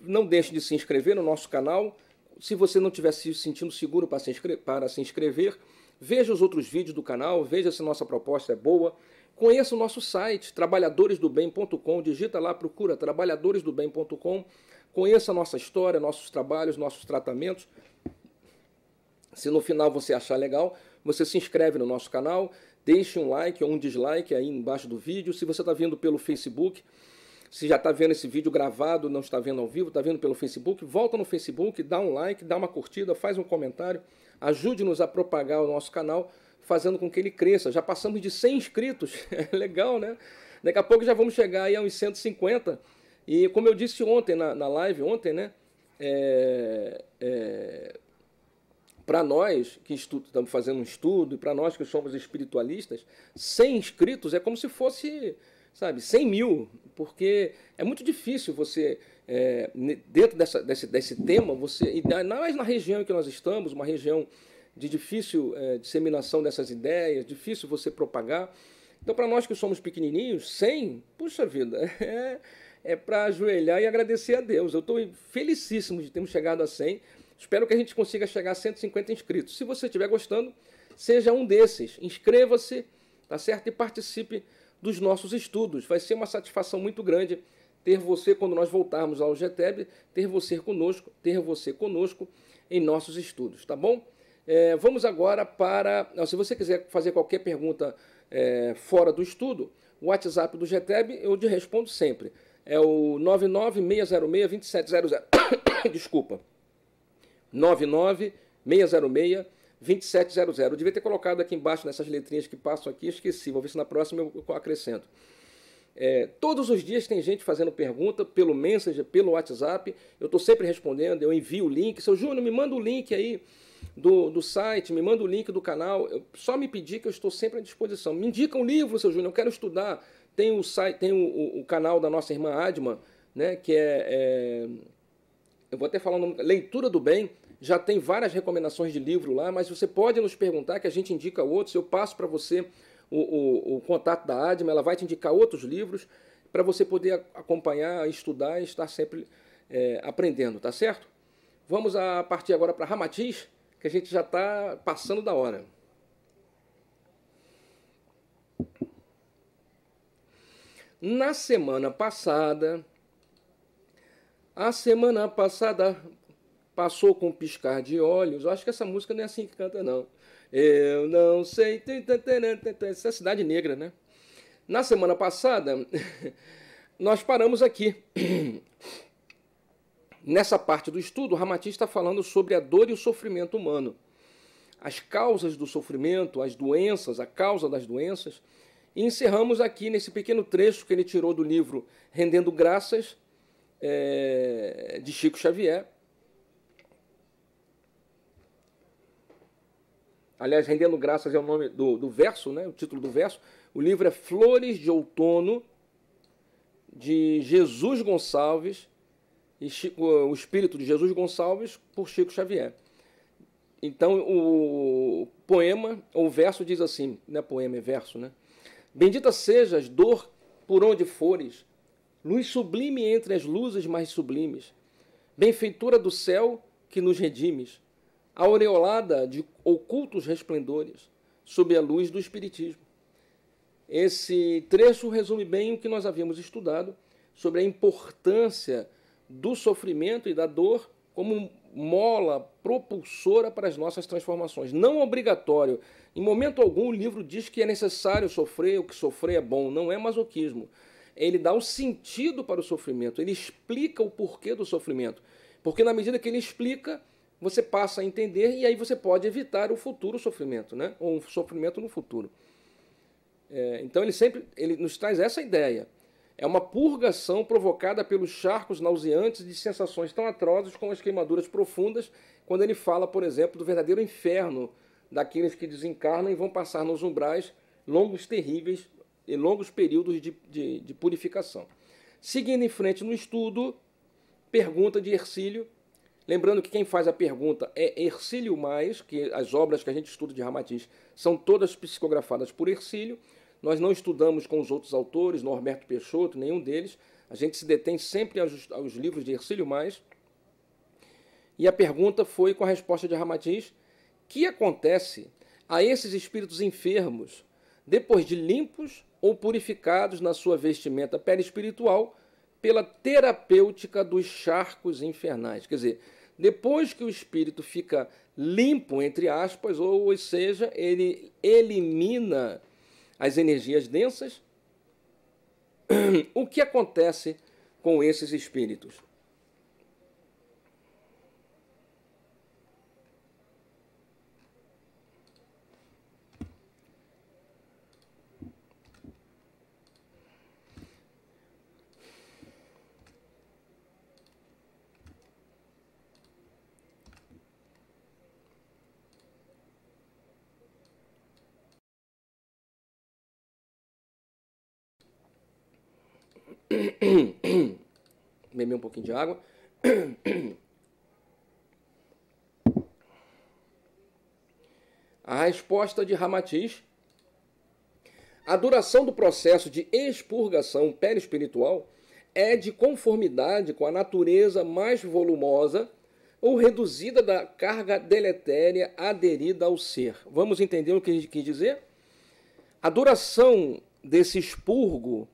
Não deixe de se inscrever no nosso canal se você não estiver se sentindo seguro para se, para se inscrever, veja os outros vídeos do canal, veja se nossa proposta é boa. Conheça o nosso site, trabalhadoresdobem.com, digita lá, procura trabalhadoresdobem.com, conheça a nossa história, nossos trabalhos, nossos tratamentos. Se no final você achar legal, você se inscreve no nosso canal, deixe um like ou um dislike aí embaixo do vídeo. Se você está vindo pelo Facebook, se já está vendo esse vídeo gravado, não está vendo ao vivo, está vendo pelo Facebook, volta no Facebook, dá um like, dá uma curtida, faz um comentário, ajude-nos a propagar o nosso canal, fazendo com que ele cresça. Já passamos de 100 inscritos, é legal, né? Daqui a pouco já vamos chegar aí aos 150. E como eu disse ontem na, na live, ontem, né? É, é, para nós que estamos fazendo um estudo, e para nós que somos espiritualistas, 100 inscritos é como se fosse, sabe, 100 mil porque é muito difícil você, é, dentro dessa, desse, desse tema, você, ainda mais na região em que nós estamos, uma região de difícil é, disseminação dessas ideias, difícil você propagar. Então, para nós que somos pequenininhos, 100, puxa vida, é, é para ajoelhar e agradecer a Deus. Eu estou felicíssimo de termos chegado a 100. Espero que a gente consiga chegar a 150 inscritos. Se você estiver gostando, seja um desses. Inscreva-se, tá certo? E participe dos nossos estudos. Vai ser uma satisfação muito grande ter você quando nós voltarmos ao GTEB, ter você conosco, ter você conosco em nossos estudos, tá bom? É, vamos agora para. Se você quiser fazer qualquer pergunta é, fora do estudo, o WhatsApp do GTEB eu te respondo sempre. É o 996062700, Desculpa. 99606 2700. Eu devia ter colocado aqui embaixo, nessas letrinhas que passam aqui, esqueci. Vou ver se na próxima eu acrescento. É, todos os dias tem gente fazendo pergunta pelo Messenger, pelo WhatsApp. Eu estou sempre respondendo, eu envio o link. Seu Júnior, me manda o link aí do, do site, me manda o link do canal. Eu, só me pedir que eu estou sempre à disposição. Me indica um livro, seu Júnior, eu quero estudar. Tem o site, tem o, o, o canal da nossa irmã Adma, né, que é, é eu vou até falar o nome, Leitura do Bem já tem várias recomendações de livro lá, mas você pode nos perguntar, que a gente indica outros. Eu passo para você o, o, o, contato da ADMA, ela vai te indicar outros livros para você poder acompanhar, estudar e estar sempre é, aprendendo, tá certo? Vamos a partir agora para Ramatiz, que a gente já está passando da hora. Na semana passada, a semana passada passou com um piscar de olhos. Eu acho que essa música não é assim que canta, não. Eu não sei. Essa é a Cidade Negra, né? Na semana passada, nós paramos aqui. Nessa parte do estudo, Ramati está falando sobre a dor e o sofrimento humano. As causas do sofrimento, as doenças, a causa das doenças. E encerramos aqui nesse pequeno trecho que ele tirou do livro Rendendo Graças, é, de Chico Xavier, aliás, Rendendo Graças é o nome do, do verso, né? o título do verso. O livro é Flores de Outono, de Jesus Gonçalves, e Chico, o espírito de Jesus Gonçalves, por Chico Xavier. Então, o poema, ou verso diz assim, não é poema, é verso, né? Bendita sejas, dor, por onde fores, luz sublime entre as luzes mais sublimes, benfeitura do céu que nos redimes, aureolada de ocultos resplendores sob a luz do Espiritismo. Esse trecho resume bem o que nós havíamos estudado sobre a importância do sofrimento e da dor como mola propulsora para as nossas transformações. Não obrigatório. Em momento algum, o livro diz que é necessário sofrer, o que sofrer é bom. Não é masoquismo. Ele dá um sentido para o sofrimento, ele explica o porquê do sofrimento. Porque, na medida que ele explica, você passa a entender e aí você pode evitar o futuro sofrimento, né? ou um sofrimento no futuro. É, então ele sempre ele nos traz essa ideia. É uma purgação provocada pelos charcos nauseantes de sensações tão atrozes como as queimaduras profundas, quando ele fala, por exemplo, do verdadeiro inferno daqueles que desencarnam e vão passar nos umbrais longos terríveis e longos períodos de, de, de purificação. Seguindo em frente no estudo, pergunta de Ercílio Lembrando que quem faz a pergunta é Ercílio Mais, que as obras que a gente estuda de Ramatiz são todas psicografadas por Ercílio. Nós não estudamos com os outros autores, Norberto Peixoto, nenhum deles. A gente se detém sempre aos, aos livros de Ercílio Mais. E a pergunta foi com a resposta de Ramatiz: que acontece a esses espíritos enfermos depois de limpos ou purificados na sua vestimenta perispiritual? espiritual pela terapêutica dos charcos infernais. Quer dizer, depois que o espírito fica limpo, entre aspas, ou, ou seja, ele elimina as energias densas, o que acontece com esses espíritos? Bebi um pouquinho de água. A resposta de Ramatiz. A duração do processo de expurgação perispiritual é de conformidade com a natureza mais volumosa ou reduzida da carga deletéria aderida ao ser. Vamos entender o que a gente quis dizer? A duração desse expurgo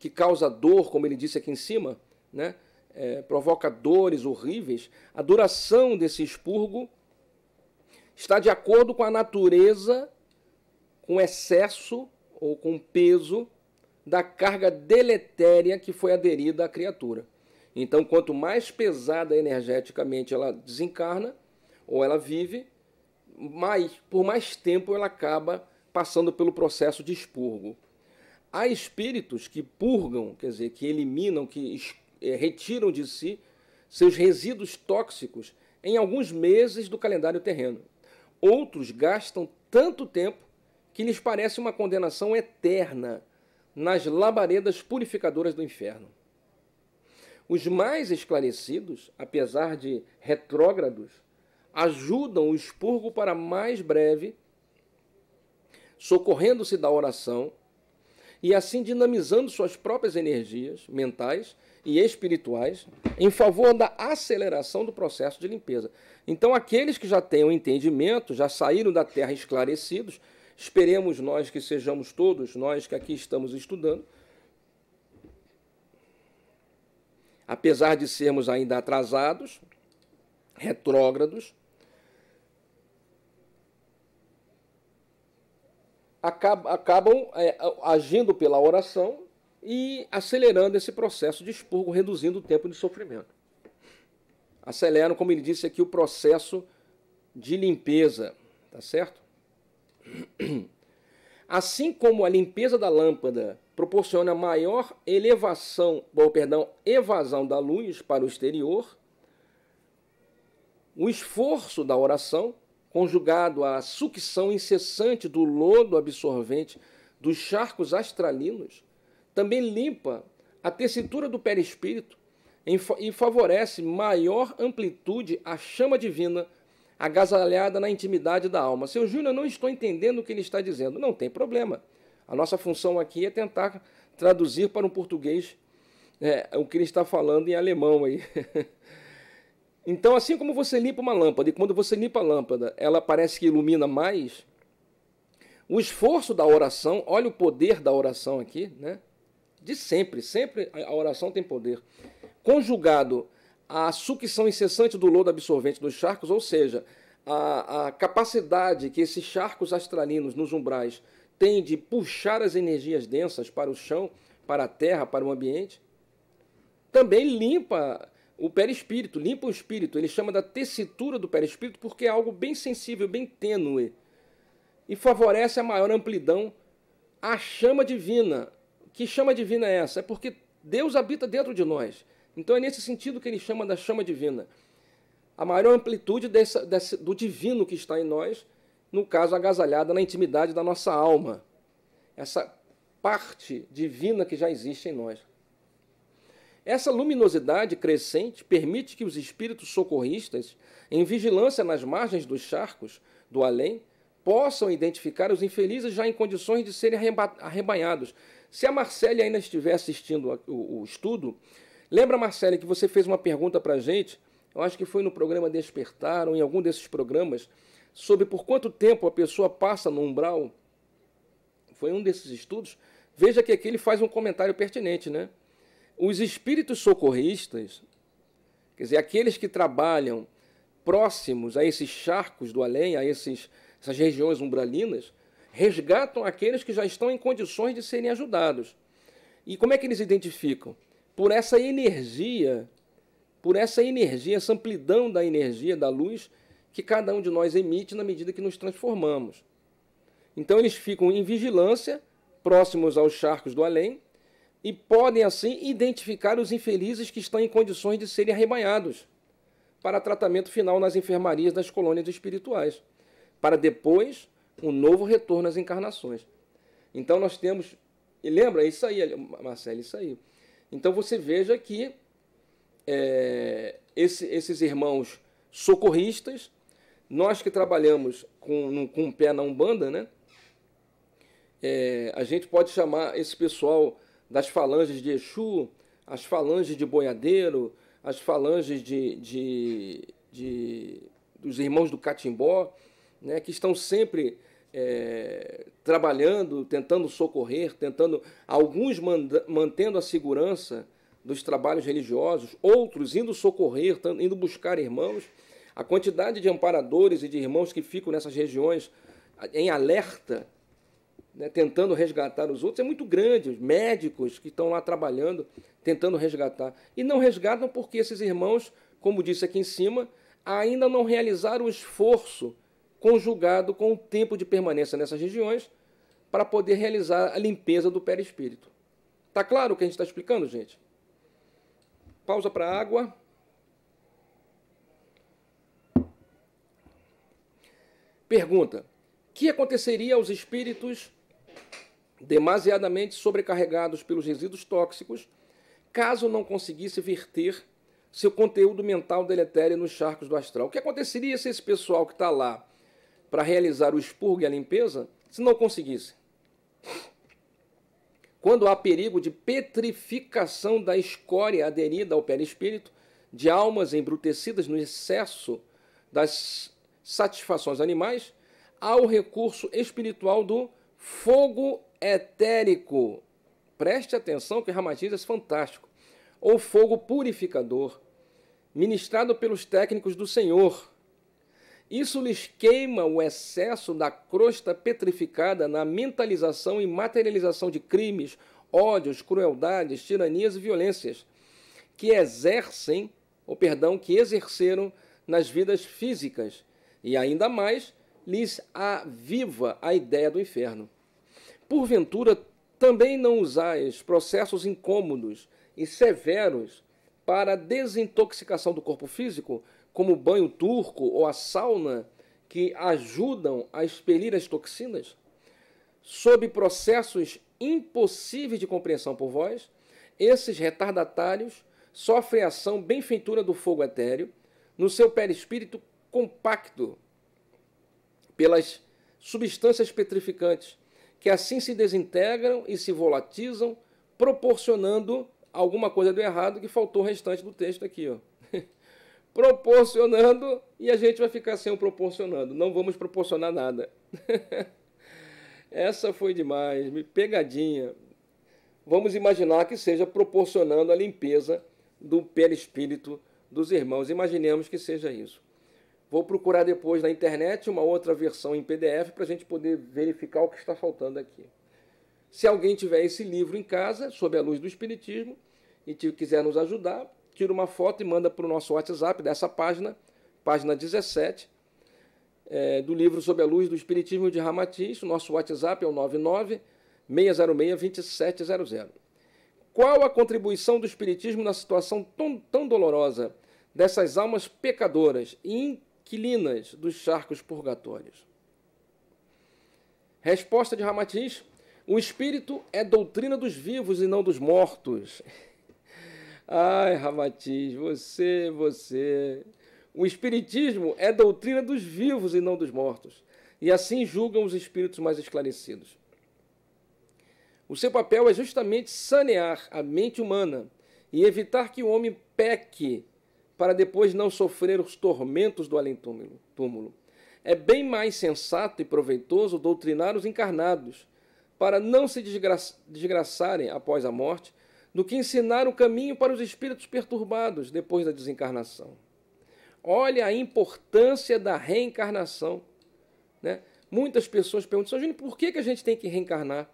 que causa dor, como ele disse aqui em cima, né? É, provoca dores horríveis, a duração desse expurgo está de acordo com a natureza, com o excesso ou com o peso da carga deletéria que foi aderida à criatura. Então, quanto mais pesada energeticamente ela desencarna ou ela vive, mais, por mais tempo ela acaba passando pelo processo de expurgo. Há espíritos que purgam, quer dizer, que eliminam, que eh, retiram de si seus resíduos tóxicos em alguns meses do calendário terreno. Outros gastam tanto tempo que lhes parece uma condenação eterna nas labaredas purificadoras do inferno. Os mais esclarecidos, apesar de retrógrados, ajudam o expurgo para mais breve, socorrendo-se da oração e assim dinamizando suas próprias energias mentais e espirituais em favor da aceleração do processo de limpeza. Então, aqueles que já têm o um entendimento, já saíram da Terra esclarecidos, esperemos nós que sejamos todos, nós que aqui estamos estudando, apesar de sermos ainda atrasados, retrógrados, acabam, acabam é, agindo pela oração e acelerando esse processo de expurgo, reduzindo o tempo de sofrimento. Aceleram, como ele disse aqui, o processo de limpeza, tá certo? Assim como a limpeza da lâmpada proporciona maior elevação, ou perdão, evasão da luz para o exterior, o esforço da oração conjugado à sucção incessante do lodo absorvente dos charcos astralinos, também limpa a tessitura do perispírito e favorece maior amplitude à chama divina agasalhada na intimidade da alma. Seu Júnior, não estou entendendo o que ele está dizendo. Não tem problema. A nossa função aqui é tentar traduzir para um português é, o que ele está falando em alemão aí. Então, assim como você limpa uma lâmpada, e quando você limpa a lâmpada, ela parece que ilumina mais, o esforço da oração, olha o poder da oração aqui, né? De sempre, sempre a oração tem poder. Conjugado à sucção incessante do lodo absorvente dos charcos, ou seja, a, a capacidade que esses charcos astralinos nos umbrais têm de puxar as energias densas para o chão, para a terra, para o ambiente, também limpa o perispírito, limpa o espírito. Ele chama da tessitura do perispírito porque é algo bem sensível, bem tênue. E favorece a maior amplidão à chama divina. Que chama divina é essa? É porque Deus habita dentro de nós. Então é nesse sentido que ele chama da chama divina. A maior amplitude dessa, desse, do divino que está em nós, no caso agasalhada na intimidade da nossa alma. Essa parte divina que já existe em nós. Essa luminosidade crescente permite que os espíritos socorristas, em vigilância nas margens dos charcos do além, possam identificar os infelizes já em condições de serem arrebanhados. Se a Marcele ainda estiver assistindo o, estudo, lembra, Marcele, que você fez uma pergunta para a gente, eu acho que foi no programa Despertar ou em algum desses programas, sobre por quanto tempo a pessoa passa no umbral. Foi um desses estudos. Veja que aqui ele faz um comentário pertinente, né? Os espíritos socorristas, quer dizer, aqueles que trabalham próximos a esses charcos do além, a esses, essas regiões umbralinas, resgatam aqueles que já estão em condições de serem ajudados. E como é que eles identificam? Por essa energia, por essa energia, essa amplidão da energia da luz que cada um de nós emite na medida que nos transformamos. Então eles ficam em vigilância, próximos aos charcos do além, e podem, assim, identificar os infelizes que estão em condições de serem arrebanhados para tratamento final nas enfermarias das colônias espirituais, para depois um novo retorno às encarnações. Então nós temos. E lembra? É isso aí, Marcelo, é isso aí. Então você veja que é, esse, esses irmãos socorristas, nós que trabalhamos com, com um pé na Umbanda, né? É, a gente pode chamar esse pessoal das falanges de Exu, as falanges de boiadeiro, as falanges de, de, de dos irmãos do Catimbó, né, que estão sempre é, trabalhando, tentando socorrer, tentando alguns manda, mantendo a segurança dos trabalhos religiosos, outros indo socorrer, indo buscar irmãos. A quantidade de amparadores e de irmãos que ficam nessas regiões em alerta né, tentando resgatar os outros é muito grande, os médicos que estão lá trabalhando, tentando resgatar. E não resgatam porque esses irmãos, como disse aqui em cima, ainda não realizaram o esforço conjugado com o tempo de permanência nessas regiões para poder realizar a limpeza do perispírito. está claro o que a gente está explicando, gente? Pausa para água. Pergunta: que aconteceria aos espíritos demasiadamente sobrecarregados pelos resíduos tóxicos, caso não conseguisse verter seu conteúdo mental deletério nos charcos do astral. O que aconteceria se esse pessoal que está lá para realizar o expurgo e a limpeza, se não conseguisse? Quando há perigo de petrificação da escória aderida ao perispírito, de almas embrutecidas no excesso das satisfações animais, há o recurso espiritual do fogo etérico. Preste atenção que Ramatiz é fantástico. Ou fogo purificador, ministrado pelos técnicos do Senhor. Isso lhes queima o excesso da crosta petrificada na mentalização e materialização de crimes, ódios, crueldades, tiranias e violências que exercem, ou perdão, que exerceram nas vidas físicas e ainda mais lhes aviva a ideia do inferno porventura também não usais processos incômodos e severos para a desintoxicação do corpo físico, como o banho turco ou a sauna, que ajudam a expelir as toxinas? Sob processos impossíveis de compreensão por vós, esses retardatários sofrem ação benfeitura do fogo etéreo no seu perispírito compacto pelas substâncias petrificantes, que assim se desintegram e se volatizam, proporcionando alguma coisa do errado que faltou o restante do texto aqui. Ó. proporcionando e a gente vai ficar sem o proporcionando. Não vamos proporcionar nada. Essa foi demais, me pegadinha. Vamos imaginar que seja proporcionando a limpeza do perispírito dos irmãos. Imaginemos que seja isso. Vou procurar depois na internet uma outra versão em PDF para a gente poder verificar o que está faltando aqui. Se alguém tiver esse livro em casa, sob a luz do Espiritismo, e quiser nos ajudar, tira uma foto e manda para o nosso WhatsApp dessa página, página 17, é, do livro Sob a Luz do Espiritismo de Ramatiz. O nosso WhatsApp é o 996062700. Qual a contribuição do Espiritismo na situação tão, tão dolorosa dessas almas pecadoras e quilinas dos charcos purgatórios. Resposta de Ramatiz: o espírito é doutrina dos vivos e não dos mortos. Ai, Ramatiz, você, você. O espiritismo é doutrina dos vivos e não dos mortos. E assim julgam os espíritos mais esclarecidos. O seu papel é justamente sanear a mente humana e evitar que o homem peque para depois não sofrer os tormentos do além-túmulo. É bem mais sensato e proveitoso doutrinar os encarnados, para não se desgra desgraçarem após a morte, do que ensinar o caminho para os espíritos perturbados depois da desencarnação. Olha a importância da reencarnação. Né? Muitas pessoas perguntam, Júnior, por que, que a gente tem que reencarnar?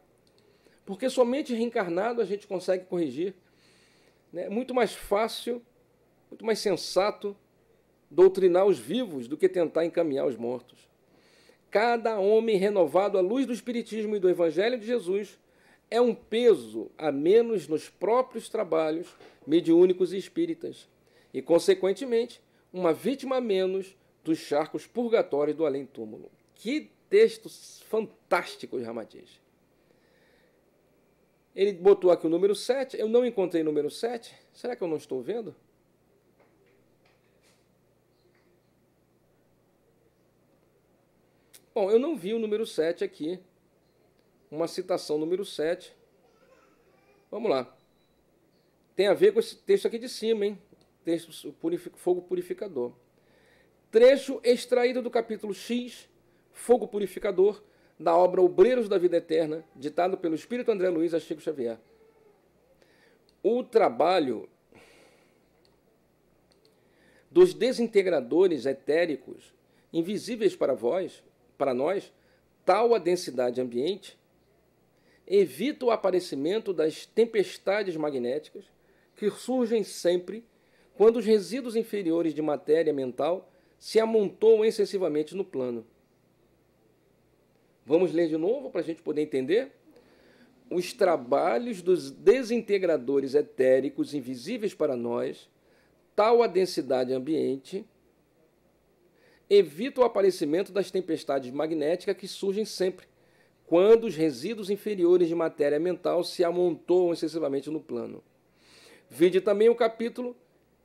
Porque somente reencarnado a gente consegue corrigir. Né? É muito mais fácil muito mais sensato doutrinar os vivos do que tentar encaminhar os mortos. Cada homem renovado à luz do Espiritismo e do Evangelho de Jesus é um peso a menos nos próprios trabalhos mediúnicos e espíritas, e, consequentemente, uma vítima a menos dos charcos purgatórios do além-túmulo. Que texto fantástico de Ele botou aqui o número 7, eu não encontrei o número 7, será que eu não estou vendo? Bom, eu não vi o número 7 aqui. Uma citação número 7. Vamos lá. Tem a ver com esse texto aqui de cima, hein? Texto Fogo Purificador. Trecho extraído do capítulo X, Fogo Purificador, da obra Obreiros da Vida Eterna, ditado pelo Espírito André Luiz a Chico Xavier. O trabalho dos desintegradores etéricos, invisíveis para vós, para nós, tal a densidade ambiente evita o aparecimento das tempestades magnéticas que surgem sempre quando os resíduos inferiores de matéria mental se amontoam excessivamente no plano. Vamos ler de novo para a gente poder entender? Os trabalhos dos desintegradores etéricos invisíveis para nós, tal a densidade ambiente evita o aparecimento das tempestades magnéticas que surgem sempre, quando os resíduos inferiores de matéria mental se amontoam excessivamente no plano. Vide também o capítulo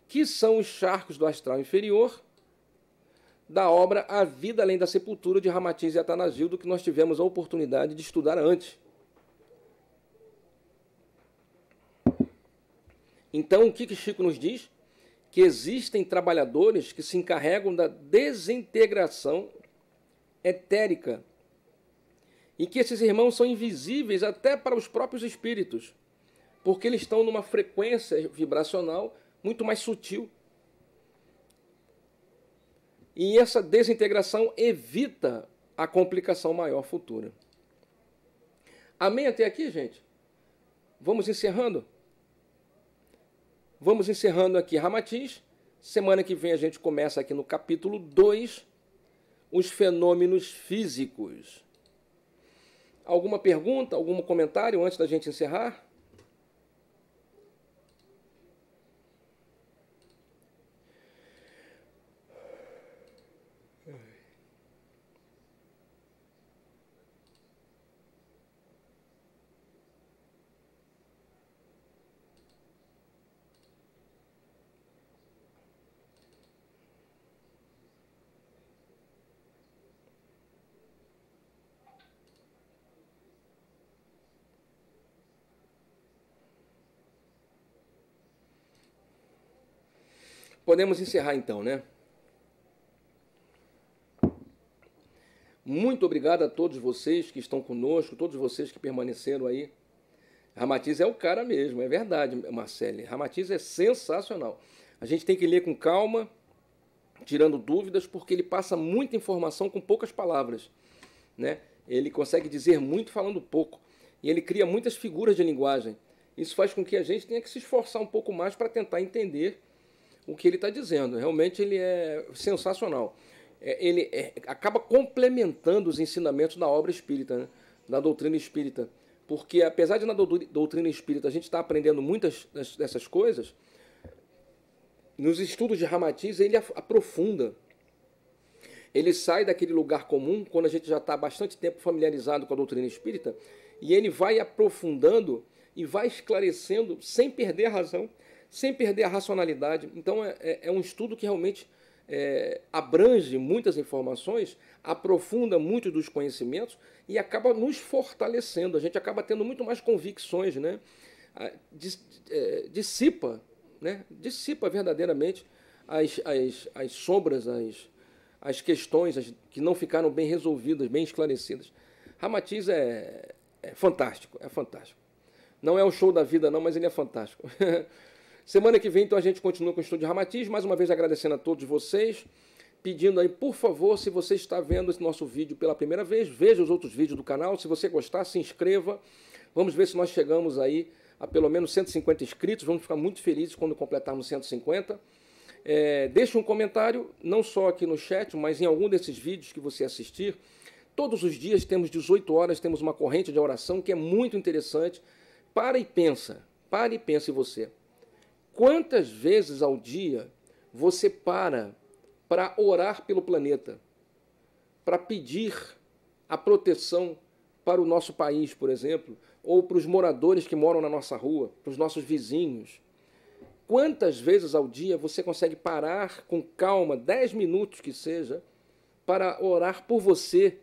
que são os charcos do astral inferior da obra A Vida Além da Sepultura de Ramatiz e do que nós tivemos a oportunidade de estudar antes. Então, o que, que Chico nos diz? que existem trabalhadores que se encarregam da desintegração etérica e que esses irmãos são invisíveis até para os próprios espíritos, porque eles estão numa frequência vibracional muito mais sutil. E essa desintegração evita a complicação maior futura. Amém até aqui, gente? Vamos encerrando? Vamos encerrando aqui Ramatiz. Semana que vem a gente começa aqui no capítulo 2, os fenômenos físicos. Alguma pergunta, algum comentário antes da gente encerrar? Podemos encerrar então, né? Muito obrigado a todos vocês que estão conosco, todos vocês que permaneceram aí. Ramatiz é o cara mesmo, é verdade, Marcele. Ramatiz é sensacional. A gente tem que ler com calma, tirando dúvidas, porque ele passa muita informação com poucas palavras. Né? Ele consegue dizer muito falando pouco. E ele cria muitas figuras de linguagem. Isso faz com que a gente tenha que se esforçar um pouco mais para tentar entender o que ele está dizendo. Realmente ele é sensacional. É, ele é, acaba complementando os ensinamentos da obra espírita, né? da doutrina espírita. Porque apesar de na doutrina espírita a gente estar tá aprendendo muitas dessas coisas, nos estudos de Ramatiz ele aprofunda. Ele sai daquele lugar comum, quando a gente já está bastante tempo familiarizado com a doutrina espírita, e ele vai aprofundando e vai esclarecendo sem perder a razão sem perder a racionalidade. Então, é, é, é um estudo que realmente é, abrange muitas informações, aprofunda muito dos conhecimentos e acaba nos fortalecendo. A gente acaba tendo muito mais convicções, né? É, dissipa, né? dissipa verdadeiramente as, as, as sombras, as, as questões as, que não ficaram bem resolvidas, bem esclarecidas. Ramatiz é, é fantástico, é fantástico. Não é o show da vida, não, mas ele é fantástico. Semana que vem, então, a gente continua com o estudo de Ramatiz. Mais uma vez agradecendo a todos vocês. Pedindo aí, por favor, se você está vendo esse nosso vídeo pela primeira vez, veja os outros vídeos do canal. Se você gostar, se inscreva. Vamos ver se nós chegamos aí a pelo menos 150 inscritos. Vamos ficar muito felizes quando completarmos 150. É, deixe um comentário, não só aqui no chat, mas em algum desses vídeos que você assistir. Todos os dias temos 18 horas, temos uma corrente de oração que é muito interessante. Para e pensa, para e pense você. Quantas vezes ao dia você para para orar pelo planeta, para pedir a proteção para o nosso país, por exemplo, ou para os moradores que moram na nossa rua, para os nossos vizinhos? Quantas vezes ao dia você consegue parar com calma, 10 minutos que seja, para orar por você,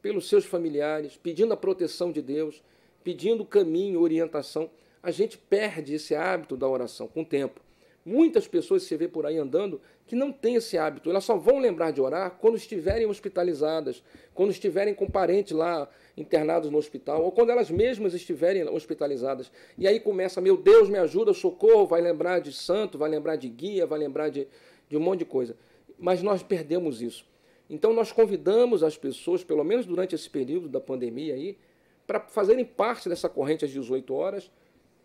pelos seus familiares, pedindo a proteção de Deus, pedindo caminho, orientação? a gente perde esse hábito da oração com o tempo. Muitas pessoas se vê por aí andando que não têm esse hábito. Elas só vão lembrar de orar quando estiverem hospitalizadas, quando estiverem com parentes lá internados no hospital, ou quando elas mesmas estiverem hospitalizadas. E aí começa, meu Deus, me ajuda, socorro, vai lembrar de santo, vai lembrar de guia, vai lembrar de, de um monte de coisa. Mas nós perdemos isso. Então nós convidamos as pessoas, pelo menos durante esse período da pandemia aí, para fazerem parte dessa corrente às 18 horas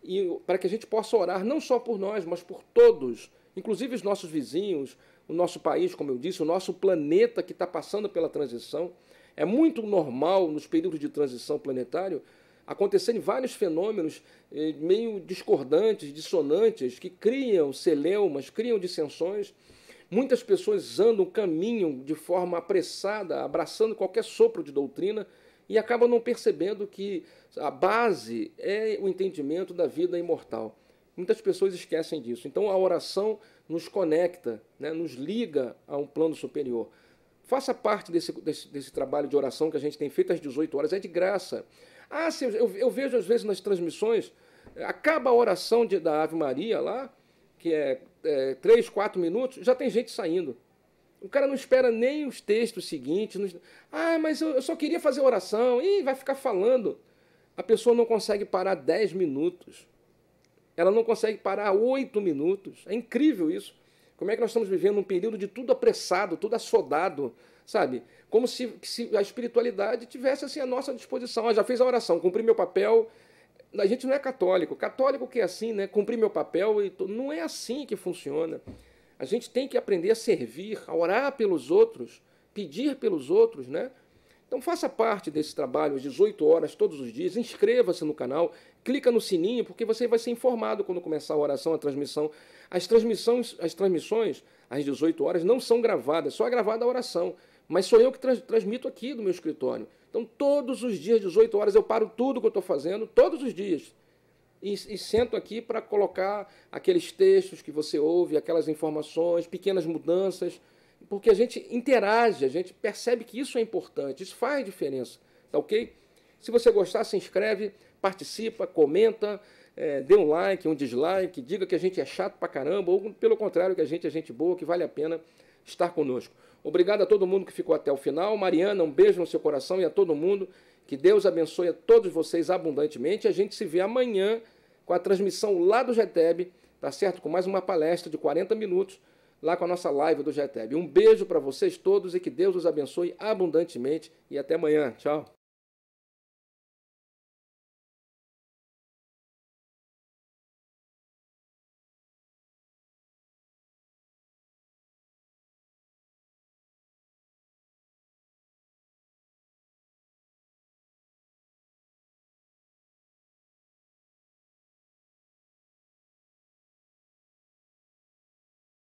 e para que a gente possa orar não só por nós, mas por todos, inclusive os nossos vizinhos, o nosso país, como eu disse, o nosso planeta que está passando pela transição. É muito normal nos períodos de transição planetário acontecerem vários fenômenos eh, meio discordantes, dissonantes, que criam celeumas, criam dissensões. Muitas pessoas andam, caminham de forma apressada, abraçando qualquer sopro de doutrina e acabam não percebendo que a base é o entendimento da vida imortal. Muitas pessoas esquecem disso. Então a oração nos conecta, né, nos liga a um plano superior. Faça parte desse, desse, desse, trabalho de oração que a gente tem feito às 18 horas, é de graça. Ah, sim, eu, eu vejo às vezes nas transmissões, eh, acaba a oração de, da Ave Maria lá, que é, é 3, 4 minutos, já tem gente saindo. O cara não espera nem os textos seguintes. Ah, mas eu, eu só queria fazer oração. Ih, vai ficar falando. A pessoa não consegue parar 10 minutos. Ela não consegue parar 8 minutos. É incrível isso. Como é que nós estamos vivendo um período de tudo apressado, tudo assodado, sabe? Como se, se a espiritualidade tivesse assim à nossa disposição. Ah, já fiz a oração, cumpri meu papel. A gente não é católico. Católico que é assim, né? Cumpri meu papel e não é assim que funciona. A gente tem que aprender a servir, a orar pelos outros, pedir pelos outros, né? Então faça parte desse trabalho às 18 horas todos os dias, inscreva-se no canal, clica no sininho porque você vai ser informado quando começar a oração, a transmissão. As transmissões, as transmissões às 18 horas não são gravadas, só é gravada a oração, mas sou eu que trans, transmito aqui do meu escritório. Então todos os dias às 18 horas eu paro tudo que eu estou fazendo, todos os dias. E, e sento aqui para colocar aqueles textos que você ouve, aquelas informações, pequenas mudanças porque a gente interage, a gente percebe que isso é importante, isso faz diferença, tá ok? Se você gostar, se inscreve, participa, comenta, é, dê um like, um dislike, diga que a gente é chato pra caramba, ou pelo contrário, que a gente é gente boa, que vale a pena estar conosco. Obrigado a todo mundo que ficou até o final. Mariana, um beijo no seu coração e a todo mundo. Que Deus abençoe a todos vocês abundantemente. A gente se vê amanhã com a transmissão lá do GTEB, tá certo? Com mais uma palestra de 40 minutos lá com a nossa live do GTEB. Um beijo para vocês todos e que Deus os abençoe abundantemente e até amanhã. Tchau.